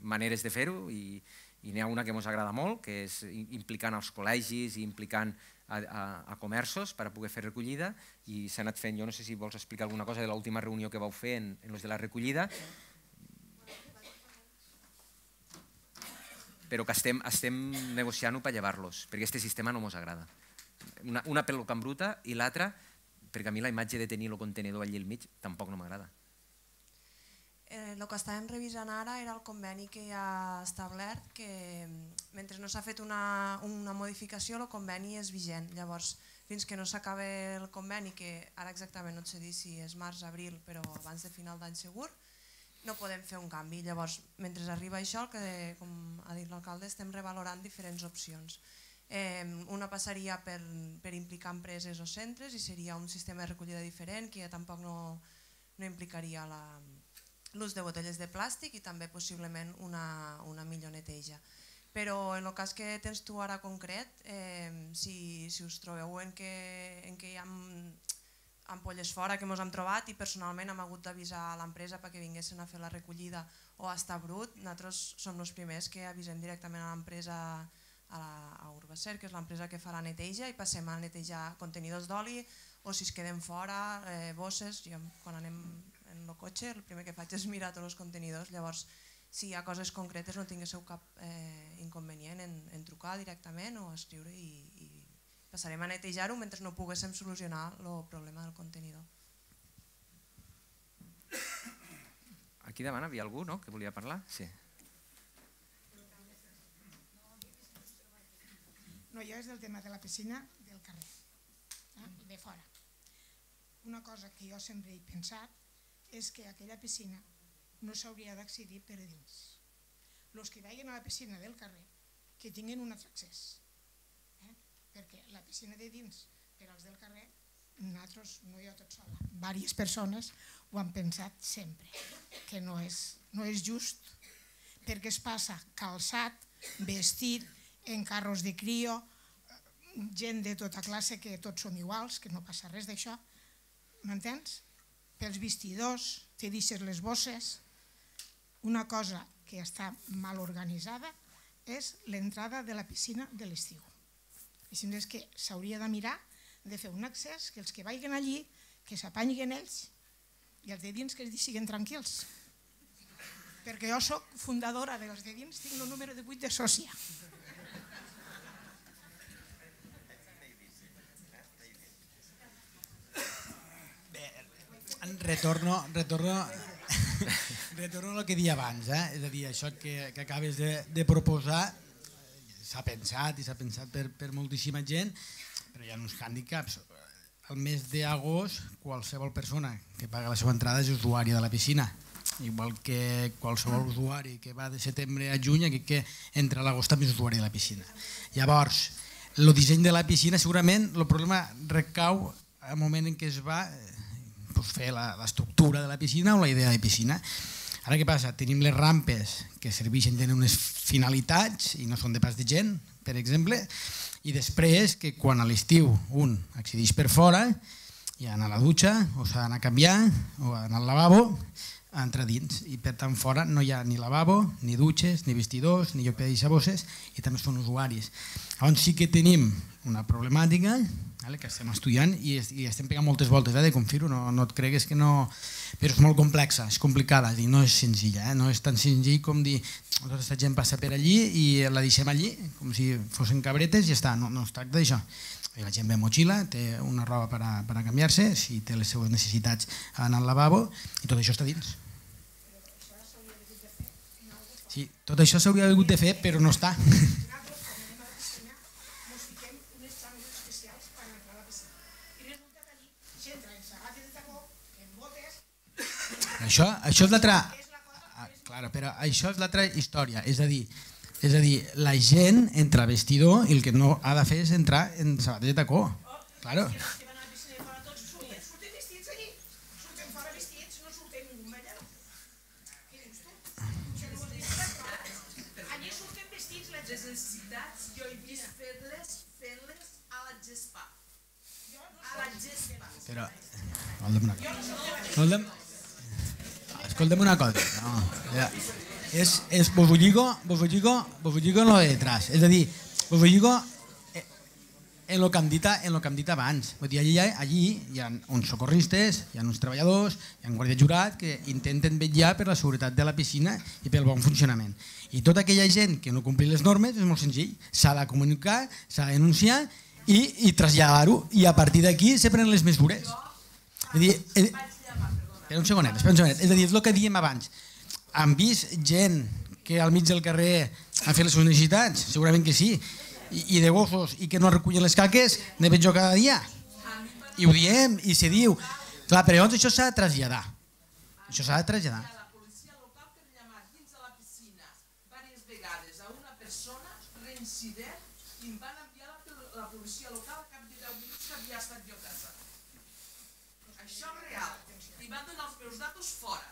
maneres de fer-ho i, i n'hi ha una que ens agrada molt, que és implicant els col·legis i implicant a, a, a comerços per a poder fer recollida i s'ha anat fent, jo no sé si vols explicar alguna cosa de l'última reunió que vau fer en, en los de la recollida, però que estem, estem negociant-ho per llevar-los, perquè aquest sistema no ens agrada. Una, una pel·lo bruta i l'altra perquè a mi la imatge de tenir el contenedor allà al mig tampoc no m'agrada. El eh, que estàvem revisant ara era el conveni que hi ha establert que mm, mentre no s'ha fet una, una modificació el conveni és vigent. Llavors, fins que no s'acabi el conveni, que ara exactament no et sé dir si és març, abril, però abans de final d'any segur, no podem fer un canvi. Llavors, mentre arriba això, el que, com ha dit l'alcalde, estem revalorant diferents opcions. Eh, una passaria per, per implicar empreses o centres i seria un sistema de recollida diferent que ja tampoc no, no implicaria la, l'ús de botelles de plàstic i també possiblement una, una millor neteja. Però en el cas que tens tu ara concret, eh, si, si us trobeu en què, en què hi ha ampolles fora que ens hem trobat i personalment hem hagut d'avisar a l'empresa perquè vinguessin a fer la recollida o a estar brut, nosaltres som els primers que avisem directament a l'empresa a, a Urbacer, que és l'empresa que fa la neteja i passem a netejar contenidors d'oli o si es queden fora, eh, bosses, jo, quan anem el cotxe, el primer que faig és mirar tots els contenidors, llavors si hi ha coses concretes no tinguéssiu cap eh, inconvenient en, en trucar directament o escriure i, i passarem a netejar-ho mentre no poguéssim solucionar el problema del contenidor. Aquí davant havia algú no? que volia parlar? Sí. No, jo és del tema de la piscina del carrer, eh? de fora. Una cosa que jo sempre he pensat és que aquella piscina no s'hauria d'accedir per dins. Els que vagin a la piscina del carrer que tinguin un altre accés, eh? perquè la piscina de dins per als del carrer nosaltres, no jo tot sola, diverses persones ho han pensat sempre, que no és, no és just, perquè es passa calçat, vestit, en carros de crio, gent de tota classe que tots som iguals, que no passa res d'això, m'entens? pels vestidors, te deixes les bosses. Una cosa que està mal organitzada és l'entrada de la piscina de l'estiu. I és que s'hauria de mirar de fer un accés que els que vagin allí, que s'apanyiguen ells i els de dins que es siguin tranquils. Perquè jo sóc fundadora dels de dins, tinc el número de 8 de sòcia. Retorno, retorno, retorno a el que dia abans, eh? és a dir, això que, que acabes de, de proposar s'ha pensat i s'ha pensat per, per moltíssima gent, però hi ha uns hàndicaps. El mes d'agost qualsevol persona que paga la seva entrada és usuària de la piscina, igual que qualsevol ah. usuari que va de setembre a juny que, que entra a l'agost també és usuari de la piscina. Llavors, el disseny de la piscina segurament el problema recau al moment en què es va eh, doncs, fer l'estructura de la piscina o la idea de piscina. Ara què passa? Tenim les rampes que serveixen, tenen unes finalitats i no són de pas de gent, per exemple, i després que quan a l'estiu un accedeix per fora i ha d'anar a la dutxa o s'ha d'anar a canviar o ha d'anar al lavabo, entra dins i per tant fora no hi ha ni lavabo, ni dutxes, ni vestidors, ni lloc de deixabosses i també són usuaris. On sí que tenim una problemàtica que estem estudiant i, i estem pegant moltes voltes, eh, de confir-ho, no, no et cregues que no... Però és molt complexa, és complicada, és dir, no és senzilla, eh, no és tan senzill com dir tota aquesta gent passa per allí i la deixem allí, com si fossin cabretes i ja està, no, no es tracta d'això. La gent ve amb motxilla, té una roba per a, per a canviar-se, si té les seues necessitats en el lavabo i tot això està dins. Sí, tot això s'hauria hagut de fer, però no està. Això, això és l'altra... Ah, claro, però això és l'altra història. És a dir, és a dir, la gent entra vestidor i el que no ha de fer és entrar en sabates de tacó. Claro. Escolta'm una cosa. Escolta'm, escolta'm una cosa. No, ja. és, és vos Bofulligo, Bofulligo en lo de detrás. És a dir, Bofulligo eh, en lo que hem dit, en lo que hem dit abans. Vull dir, allí, allí hi ha uns socorristes, hi ha uns treballadors, hi ha un guàrdia jurat que intenten vetllar per la seguretat de la piscina i pel bon funcionament. I tota aquella gent que no complir les normes és molt senzill. S'ha de comunicar, s'ha de denunciar i, i traslladar-ho. I a partir d'aquí se prenen les mesures. Jo és dir, eh, espera un segonet, espera un segonet. És a dir, és el que diem abans. Han vist gent que al mig del carrer ha fet les seves necessitats? Segurament que sí. I, i de gossos i que no recullen les caques, ne veig jo cada dia. I ho diem, i se diu. Clar, però llavors això s'ha de traslladar. Això s'ha de traslladar. incident i em van enviar la, la policia local cap de 10 minuts que havia estat jo a casa això és real, i van donar els meus datos fora.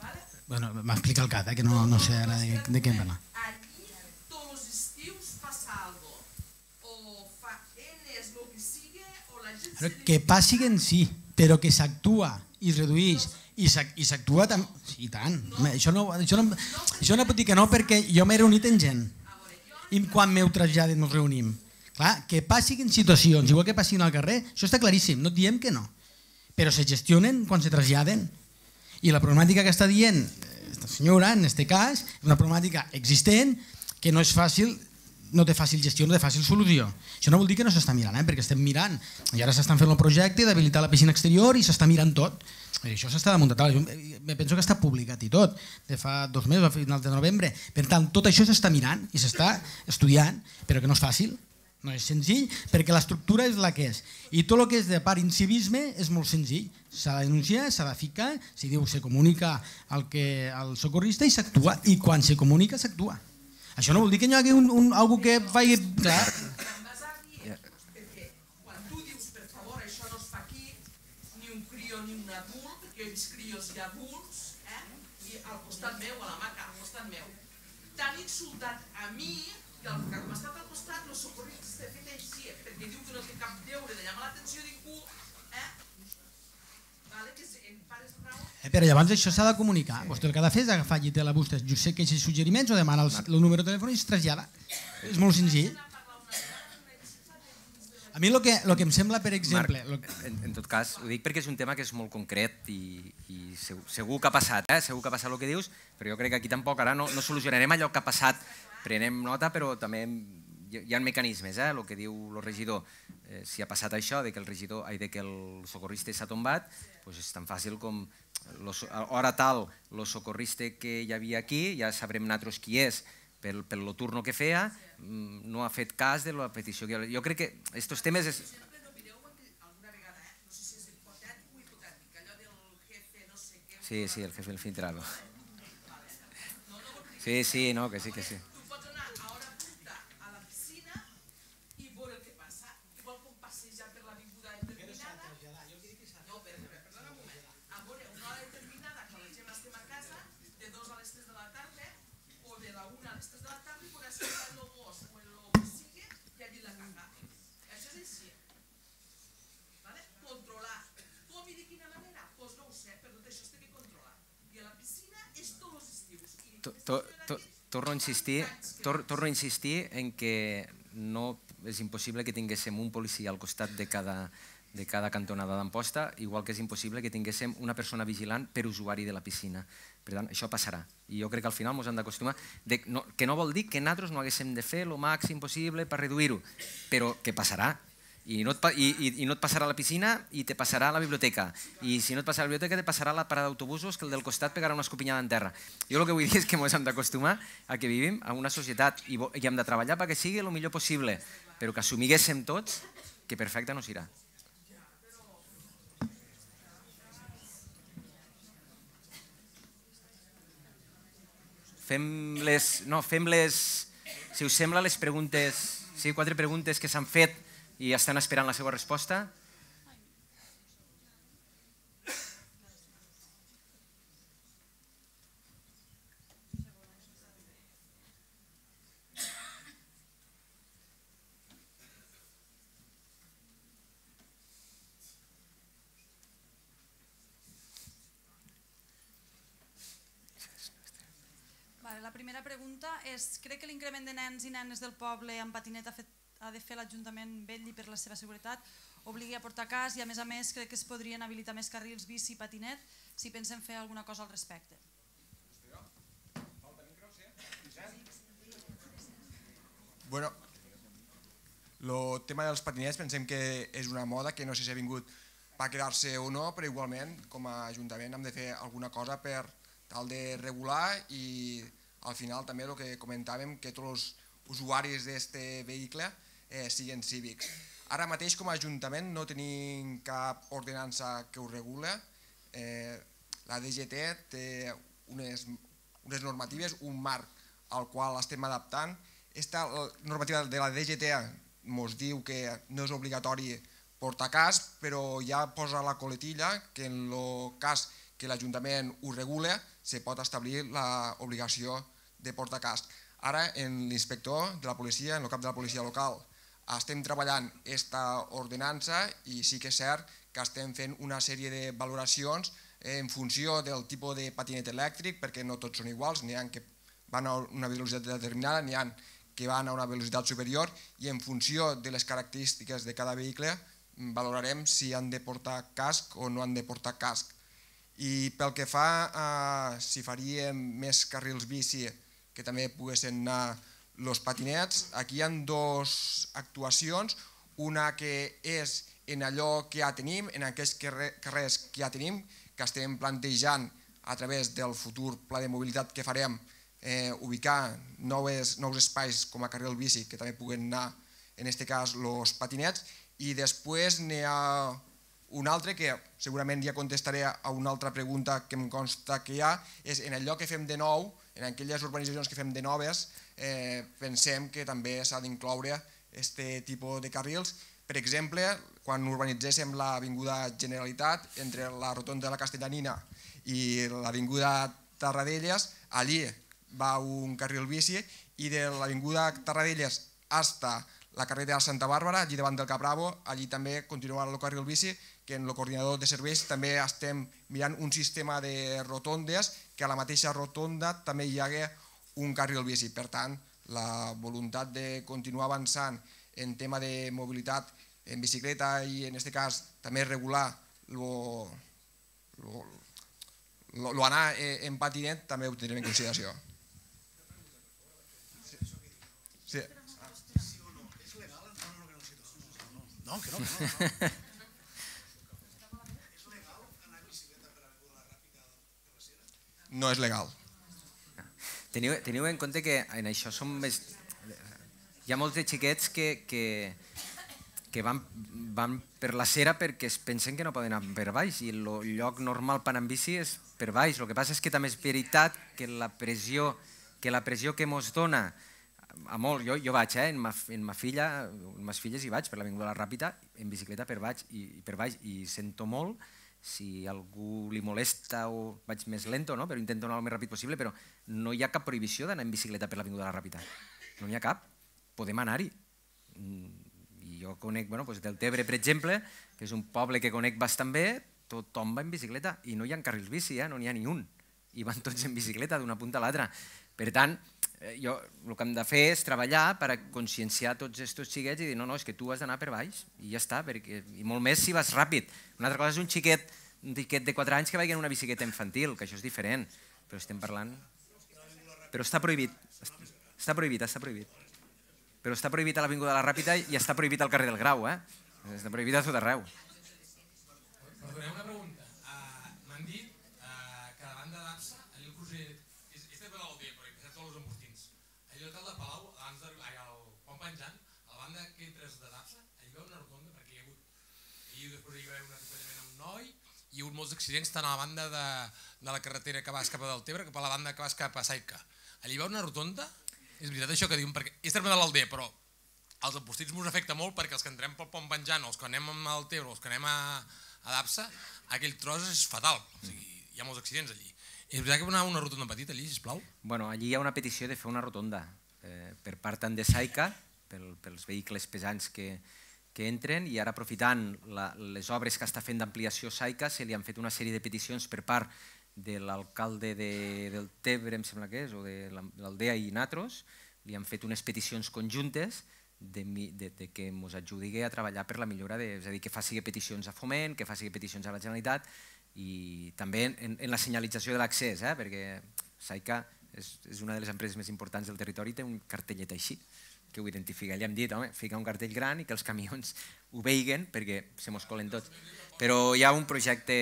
Vale? Bueno, m'explica el cas, eh, que no, no sé ara de, de què em va anar. Allí tots els estius passa algo. O fa N és que sigue, o la gent... Però que passi en sí, però que s'actua i redueix i s'actua tan... Sí, tant. No. Això, no, això, no, això no puc dir que no perquè jo m'he reunit en gent. I quan m'heu traslladat ens reunim. Clar, que passin situacions, igual que passin al carrer, això està claríssim, no diem que no. Però se gestionen quan se traslladen. I la problemàtica que està dient la eh, senyora, en aquest cas, és una problemàtica existent que no és fàcil no té fàcil gestió, no té fàcil solució. Això no vol dir que no s'està mirant, eh? perquè estem mirant. I ara s'estan fent el projecte d'habilitar la piscina exterior i s'està mirant tot. I eh, això s'està damunt de taula. Eh, me penso que està publicat i tot, de fa dos mesos, a finals de novembre. Per tant, tot això s'està mirant i s'està estudiant, però que no és fàcil. No és senzill perquè l'estructura és la que és. I tot el que és de part incivisme és molt senzill. S'ha de denunciar, s'ha de ficar, si diu se comunica al, que, al socorrista i s'actua. I quan se comunica s'actua. Això no vol dir que hi hagi un, un, algú que faci... Clar. insultat a mi que el que m'ha estat al costat, no corria no que cap deure de llamar l'atenció a ningú, eh? Vale, que en eh, però llavors això s'ha de comunicar. Sí. Vostè el que ha de fer és agafar i té la busta. Jo sé que aquests suggeriments o demana el, el número de telèfon i es trasllada. És molt senzill. A mi el que, lo que em sembla, per exemple... Marc, en, en tot cas, ho dic perquè és un tema que és molt concret i, i segur, segur que ha passat, eh? segur que ha passat el que dius, però jo crec que aquí tampoc ara no, no solucionarem allò que ha passat. Prenem nota, però també hi, ha mecanismes, eh, el que diu el regidor. Eh, si ha passat això, de que el regidor, ai, de que el socorrista s'ha tombat, és tan fàcil com los, hora tal, el socorrista que hi havia aquí, ja sabrem nosaltres qui és, per el lo turno que feia, mm, no ha fet cas de la petició. Que... Jo crec que aquests temes... Eh, és... Sí, sí, el jefe el filtrado. Sí, sí, no, que sí, que sí. to, to, torno a insistir, tor, torno a insistir en que no és impossible que tinguéssim un policia al costat de cada, de cada cantonada d'Amposta, igual que és impossible que tinguéssim una persona vigilant per usuari de la piscina. Per tant, això passarà. I jo crec que al final ens hem d'acostumar, no, que no vol dir que nosaltres no haguéssim de fer el màxim possible per reduir-ho, però que passarà, i no, et, i, i, i no et passarà a la piscina i te passarà a la biblioteca. I si no et passarà a la biblioteca, te passarà a la parada d'autobusos que el del costat pegarà una escopinyada en terra. Jo el que vull dir és que ens hem d'acostumar a que vivim en una societat i, i hem de treballar perquè sigui el millor possible, però que assumiguéssim tots que perfecte no serà. Fem les... No, fem les... Si us sembla, les preguntes... Sí, quatre preguntes que s'han fet i estan esperant la seva resposta. la primera pregunta és, crec que l'increment de nens i nenes del poble amb patineta ha fet ha de fer l'Ajuntament vetlli per la seva seguretat obligui a portar cas i a més a més crec que es podrien habilitar més carrils bici i patinet si pensem fer alguna cosa al respecte. Bueno, el tema dels patinets pensem que és una moda que no sé si ha vingut per quedar-se o no, però igualment com a Ajuntament hem de fer alguna cosa per tal de regular i al final també el que comentàvem que tots els usuaris d'aquest vehicle eh, siguin cívics. Ara mateix com a Ajuntament no tenim cap ordenança que ho regula. Eh, la DGT té unes, unes normatives, un marc al qual estem adaptant. Esta normativa de la DGT ens diu que no és obligatori portar cas, però ja posa la coletilla que en el cas que l'Ajuntament ho regula se pot establir l'obligació de portar cas. Ara, en l'inspector de la policia, en el cap de la policia local, estem treballant aquesta ordenança i sí que és cert que estem fent una sèrie de valoracions eh, en funció del tipus de patinet elèctric, perquè no tots són iguals, n'hi ha que van a una velocitat determinada, n'hi ha que van a una velocitat superior i en funció de les característiques de cada vehicle mm, valorarem si han de portar casc o no han de portar casc. I pel que fa a si faríem més carrils bici que també poguessin anar los patinets, aquí hi han dues actuacions, una que és en allò que ja tenim, en aquests carrers que ja tenim, que estem plantejant a través del futur pla de mobilitat que farem, eh, ubicar noves, nous espais com a carrer del bici, que també puguen anar, en aquest cas, els patinets, i després n'hi ha un altre que segurament ja contestaré a una altra pregunta que em consta que hi ha, és en allò que fem de nou, en aquelles urbanitzacions que fem de noves, eh, pensem que també s'ha d'incloure aquest tipus de carrils. Per exemple, quan urbanitzéssim l'Avinguda Generalitat, entre la rotonda de la Castellanina i l'Avinguda Tarradellas, allí va un carril bici i de l'Avinguda Tarradellas hasta la carretera de Santa Bàrbara, allí davant del Capravo, allí també continuarà el carril bici, que en el coordinador de serveis també estem mirant un sistema de rotondes, que a la mateixa rotonda també hi hagués un carril bici. Per tant, la voluntat de continuar avançant en tema de mobilitat en bicicleta i en aquest cas també regular lo, lo, lo, lo eh, en patinet també ho tindrem en consideració. Sí. No, que no, que no. no. No és legal. Teniu, teniu en compte que en això som més... Hi ha molts de xiquets que, que, que van, van per la cera perquè es pensen que no poden anar per baix i el lloc normal per anar amb bici és per baix. El que passa és que també és veritat que la pressió que la pressió que mos dona a molt, jo, jo vaig, eh, en, ma, en ma filla, en mes filles hi vaig, per l'Avinguda la Ràpita, en bicicleta per baix, i, per baix, i sento molt si algú li molesta o vaig més lento, no? però intento anar el més ràpid possible, però no hi ha cap prohibició d'anar en bicicleta per l'Avinguda de la Ràpita. No n'hi ha cap. Podem anar-hi. Mm, I jo conec, bueno, doncs del Tebre, per exemple, que és un poble que conec bastant bé, tothom va en bicicleta i no hi ha carrils bici, eh? no n'hi ha ni un. I van tots en bicicleta d'una punta a l'altra. Per tant, eh, jo, el que hem de fer és treballar per a conscienciar tots aquests xiquets i dir no, no, és que tu has d'anar per baix i ja està, perquè, i molt més si vas ràpid. Una altra cosa és un xiquet, un xiquet de 4 anys que vagi en una bicicleta infantil, que això és diferent, però estem parlant... Però està prohibit, està prohibit, està prohibit. Però està prohibit a l'Avinguda de la Ràpita i està prohibit al carrer del Grau, eh? Està prohibit a tot arreu. Perdoneu una pregunta i després hi va haver un atropellament a un noi hi ha hagut molts accidents tant a la banda de, de la carretera que vas cap a Deltebre que a la banda que vas cap a Saica. Allí va una rotonda? És veritat això que diuen, perquè és terme de l'Aldea, però als apostits ens afecta molt perquè els que entrem pel Pont o els que anem al Tebre, els que anem a, a Dapsa, aquell tros és fatal, o sigui, hi ha molts accidents allí. És veritat que va una rotonda petita allí, sisplau? Bueno, allí hi ha una petició de fer una rotonda eh, per part tant de Saica, pel, pels vehicles pesants que, que entren i ara aprofitant la, les obres que està fent d'ampliació SAICA se li han fet una sèrie de peticions per part de l'alcalde de, del Tebre, em sembla que és, o de l'Aldea i Natros, li han fet unes peticions conjuntes de, de, de que ens ajudi a treballar per la millora, de, és a dir, que faci peticions a Foment, que faci peticions a la Generalitat i també en, en la senyalització de l'accés, eh? perquè SAICA és, és una de les empreses més importants del territori i té un cartellet així que ho identifica. Li hem dit, home, fica un cartell gran i que els camions ho veiguen perquè se mos colen tots. Però hi ha un projecte...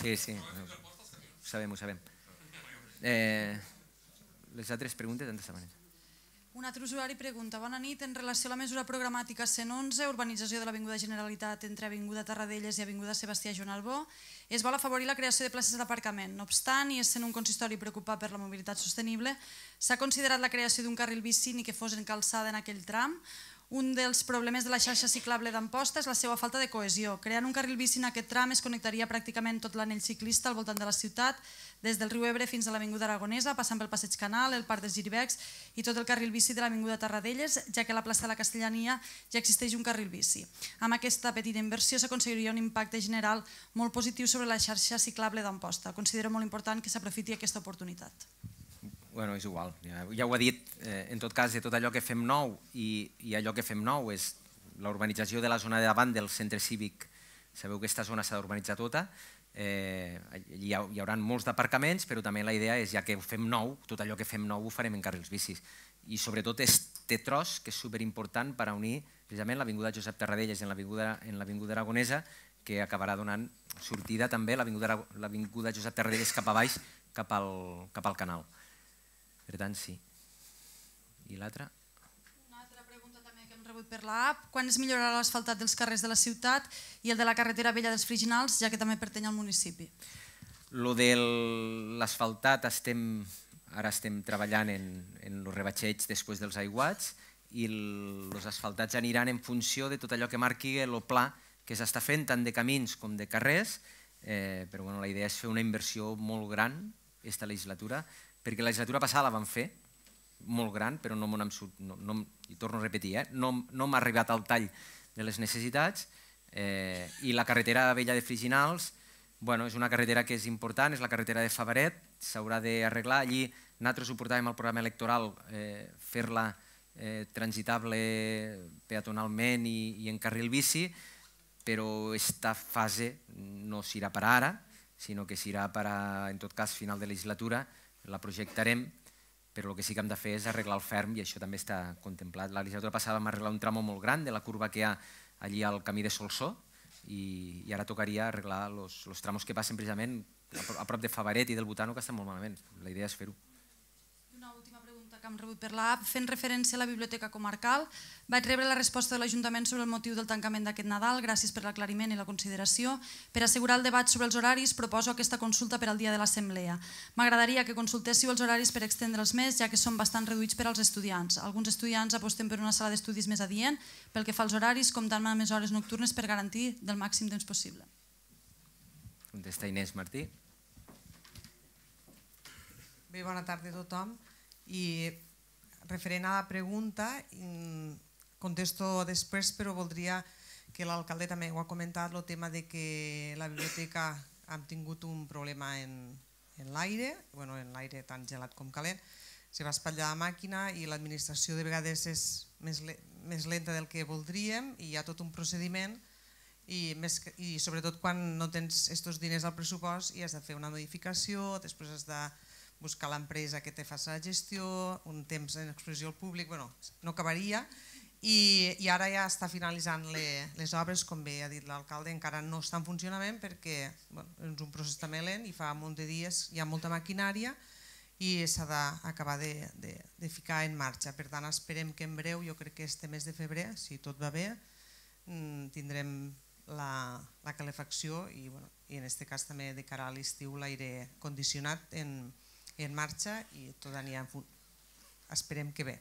Sí, sí, ho sabem, ho sabem. Eh, les altres preguntes han de ser un altre usuari pregunta, bona nit, en relació a la mesura programàtica 111, urbanització de l'Avinguda Generalitat entre Avinguda Tarradellas i Avinguda Sebastià Joan Albó, es vol afavorir la creació de places d'aparcament. No obstant, i essent un consistori preocupat per la mobilitat sostenible, s'ha considerat la creació d'un carril bici ni que fos encalçada en aquell tram, un dels problemes de la xarxa ciclable d'Amposta és la seva falta de cohesió. Creant un carril bici en aquest tram es connectaria pràcticament tot l'anell ciclista al voltant de la ciutat, des del riu Ebre fins a l'Avinguda Aragonesa, passant pel Passeig Canal, el Parc dels Giribecs i tot el carril bici de l'Avinguda Tarradellas, ja que a la plaça de la Castellania ja existeix un carril bici. Amb aquesta petita inversió s'aconseguiria un impacte general molt positiu sobre la xarxa ciclable d'Amposta. Considero molt important que s'aprofiti aquesta oportunitat bueno, és igual, ja, ja ho ha dit, eh, en tot cas, de tot allò que fem nou i, i allò que fem nou és la urbanització de la zona de davant del centre cívic, sabeu que aquesta zona s'ha d'urbanitzar tota, eh, hi, ha, hi haurà molts d'aparcaments, però també la idea és, ja que ho fem nou, tot allò que fem nou ho farem en carrils bicis. I sobretot este tros, que és superimportant per a unir precisament l'Avinguda Josep Tarradellas en l'Avinguda Aragonesa, que acabarà donant sortida també l'Avinguda Josep Tarradellas cap a baix, cap al, cap al canal. Per tant, sí. I l'altra? Una altra pregunta també que hem rebut per l'app. Quan es millorarà l'asfaltat dels carrers de la ciutat i el de la carretera vella dels Friginals, ja que també pertany al municipi? Lo de l'asfaltat estem ara estem treballant en, en els rebatxeig després dels aiguats i els asfaltats aniran en funció de tot allò que marqui el pla que s'està fent tant de camins com de carrers, eh, però bueno, la idea és fer una inversió molt gran aquesta legislatura perquè la legislatura passada la van fer, molt gran, però no, no, no, i torno a repetir, eh? no, no m'ha arribat al tall de les necessitats, eh, i la carretera vella de Friginals bueno, és una carretera que és important, és la carretera de Favaret, s'haurà d'arreglar. Allí nosaltres ho portàvem al programa electoral, eh, fer-la eh, transitable peatonalment i, i en carril bici, però aquesta fase no s'irà per ara, sinó que s'irà per a, en tot cas, final de legislatura, la projectarem, però el que sí que hem de fer és arreglar el ferm i això també està contemplat. La legislatura passada vam arreglar un tramo molt gran de la curva que hi ha allí al camí de Solsó i, i ara tocaria arreglar els tramos que passen precisament a prop de Favaret i del Botano, que estan molt malament. La idea és fer-ho que hem rebut per l'app, fent referència a la biblioteca comarcal. Vaig rebre la resposta de l'Ajuntament sobre el motiu del tancament d'aquest Nadal, gràcies per l'aclariment i la consideració. Per assegurar el debat sobre els horaris, proposo aquesta consulta per al dia de l'Assemblea. M'agradaria que consultéssiu els horaris per extendre'ls més, ja que són bastant reduïts per als estudiants. Alguns estudiants aposten per una sala d'estudis més adient, pel que fa als horaris, comptant amb més hores nocturnes per garantir del màxim temps possible. Contesta Inés Martí. Bé, bona tarda a tothom. I referent a la pregunta, mm, contesto després, però voldria que l'alcalde també ho ha comentat, el tema de que la biblioteca ha tingut un problema en, en l'aire, bueno, en l'aire tan gelat com calent, se va espatllar la màquina i l'administració de vegades és més, le més lenta del que voldríem i hi ha tot un procediment i, més que, i sobretot quan no tens aquests diners al pressupost i has de fer una modificació, després has de buscar l'empresa que té faça la gestió, un temps en exposició al públic, bueno, no acabaria, i, i ara ja està finalitzant le, les obres, com bé ha dit l'alcalde, encara no està en funcionament perquè bueno, és un procés també lent i fa molt munt de dies hi ha molta maquinària i s'ha d'acabar de, de, de ficar en marxa. Per tant, esperem que en breu, jo crec que este mes de febrer, si tot va bé, mm, tindrem la, la calefacció i, bueno, i en aquest cas també de cara a l'estiu l'aire condicionat en, i en marxa i tot anirà, esperem que bé.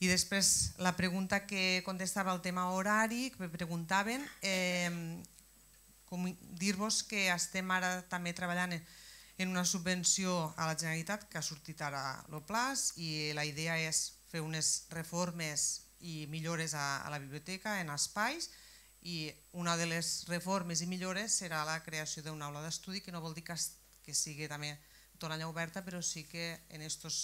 I després la pregunta que contestava el tema horari, que me preguntaven, eh, dir-vos que estem ara també treballant en una subvenció a la Generalitat que ha sortit ara el plaç i la idea és fer unes reformes i millores a, a la biblioteca en espais i una de les reformes i millores serà la creació d'una aula d'estudi que no vol dir que, que sigui també Toralla oberta, però sí que en aquests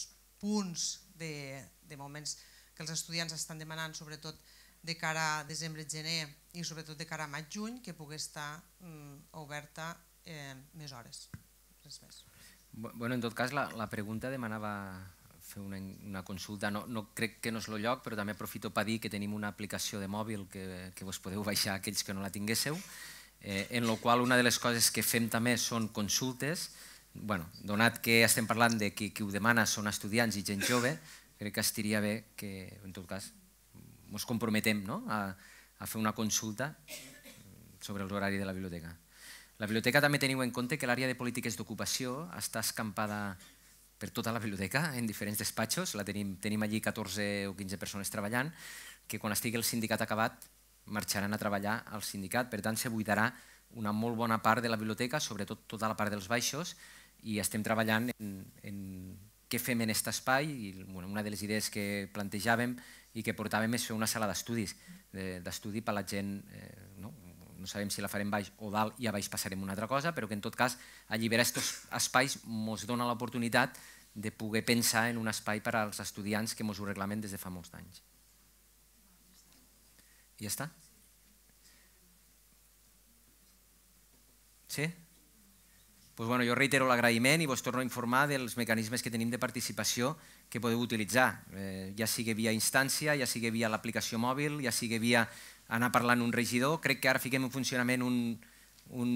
punts de, de moments que els estudiants estan demanant, sobretot de cara a desembre-gener i sobretot de cara a maig-juny, que pugui estar mm, oberta eh, més hores. Res més. Bueno, en tot cas, la, la pregunta demanava fer una, una consulta. No, no crec que no és el lloc, però també aprofito per dir que tenim una aplicació de mòbil que, que vos podeu baixar aquells que no la tinguéssiu, eh, en la qual una de les coses que fem també són consultes, bueno, donat que estem parlant de qui, qui ho demana són estudiants i gent jove, crec que estiria bé que, en tot cas, ens comprometem no? a, a fer una consulta sobre l'horari de la biblioteca. La biblioteca també teniu en compte que l'àrea de polítiques d'ocupació està escampada per tota la biblioteca, en diferents despatxos. La tenim, tenim allí 14 o 15 persones treballant, que quan estigui el sindicat acabat marxaran a treballar al sindicat. Per tant, se buidarà una molt bona part de la biblioteca, sobretot tota la part dels baixos, i estem treballant en, en què fem en aquest espai i bueno, una de les idees que plantejàvem i que portàvem és fer una sala d'estudis, d'estudi per a la gent, eh, no? no sabem si la farem baix o dalt i a baix passarem una altra cosa, però que en tot cas alliberar aquests espais ens dona l'oportunitat de poder pensar en un espai per als estudiants que ens ho reglament des de fa molts anys. I ja està? Sí? Pues, doncs bueno, jo reitero l'agraïment i vos torno a informar dels mecanismes que tenim de participació que podeu utilitzar, eh, ja sigui via instància, ja sigui via l'aplicació mòbil, ja sigui via anar parlant un regidor. Crec que ara fiquem en funcionament un, un,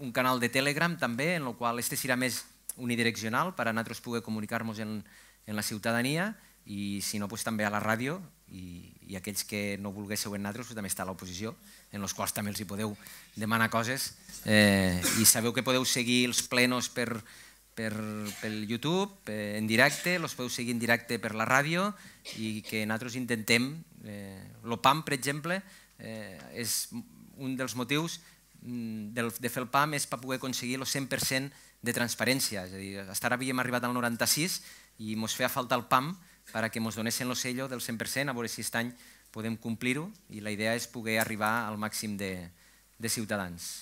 un canal de Telegram també, en el qual este serà més unidireccional per a nosaltres poder comunicar-nos en, en la ciutadania i si no, doncs, també a la ràdio i, i aquells que no volguéssiu en nosaltres, doncs també està a l'oposició, en els quals també els hi podeu demanar coses eh, i sabeu que podeu seguir els plenos per, per, pel YouTube, eh, en directe, els podeu seguir en directe per la ràdio i que nosaltres intentem, eh, l'OPAM, per exemple, eh, és un dels motius mm, del, de fer el PAM és per poder aconseguir el 100% de transparència. És a dir, estar havíem arribat al 96 i ens feia falta el PAM a que ens donessin el sello del 100%, a veure si aquest any podem complir-ho, i la idea és poder arribar al màxim de, de ciutadans.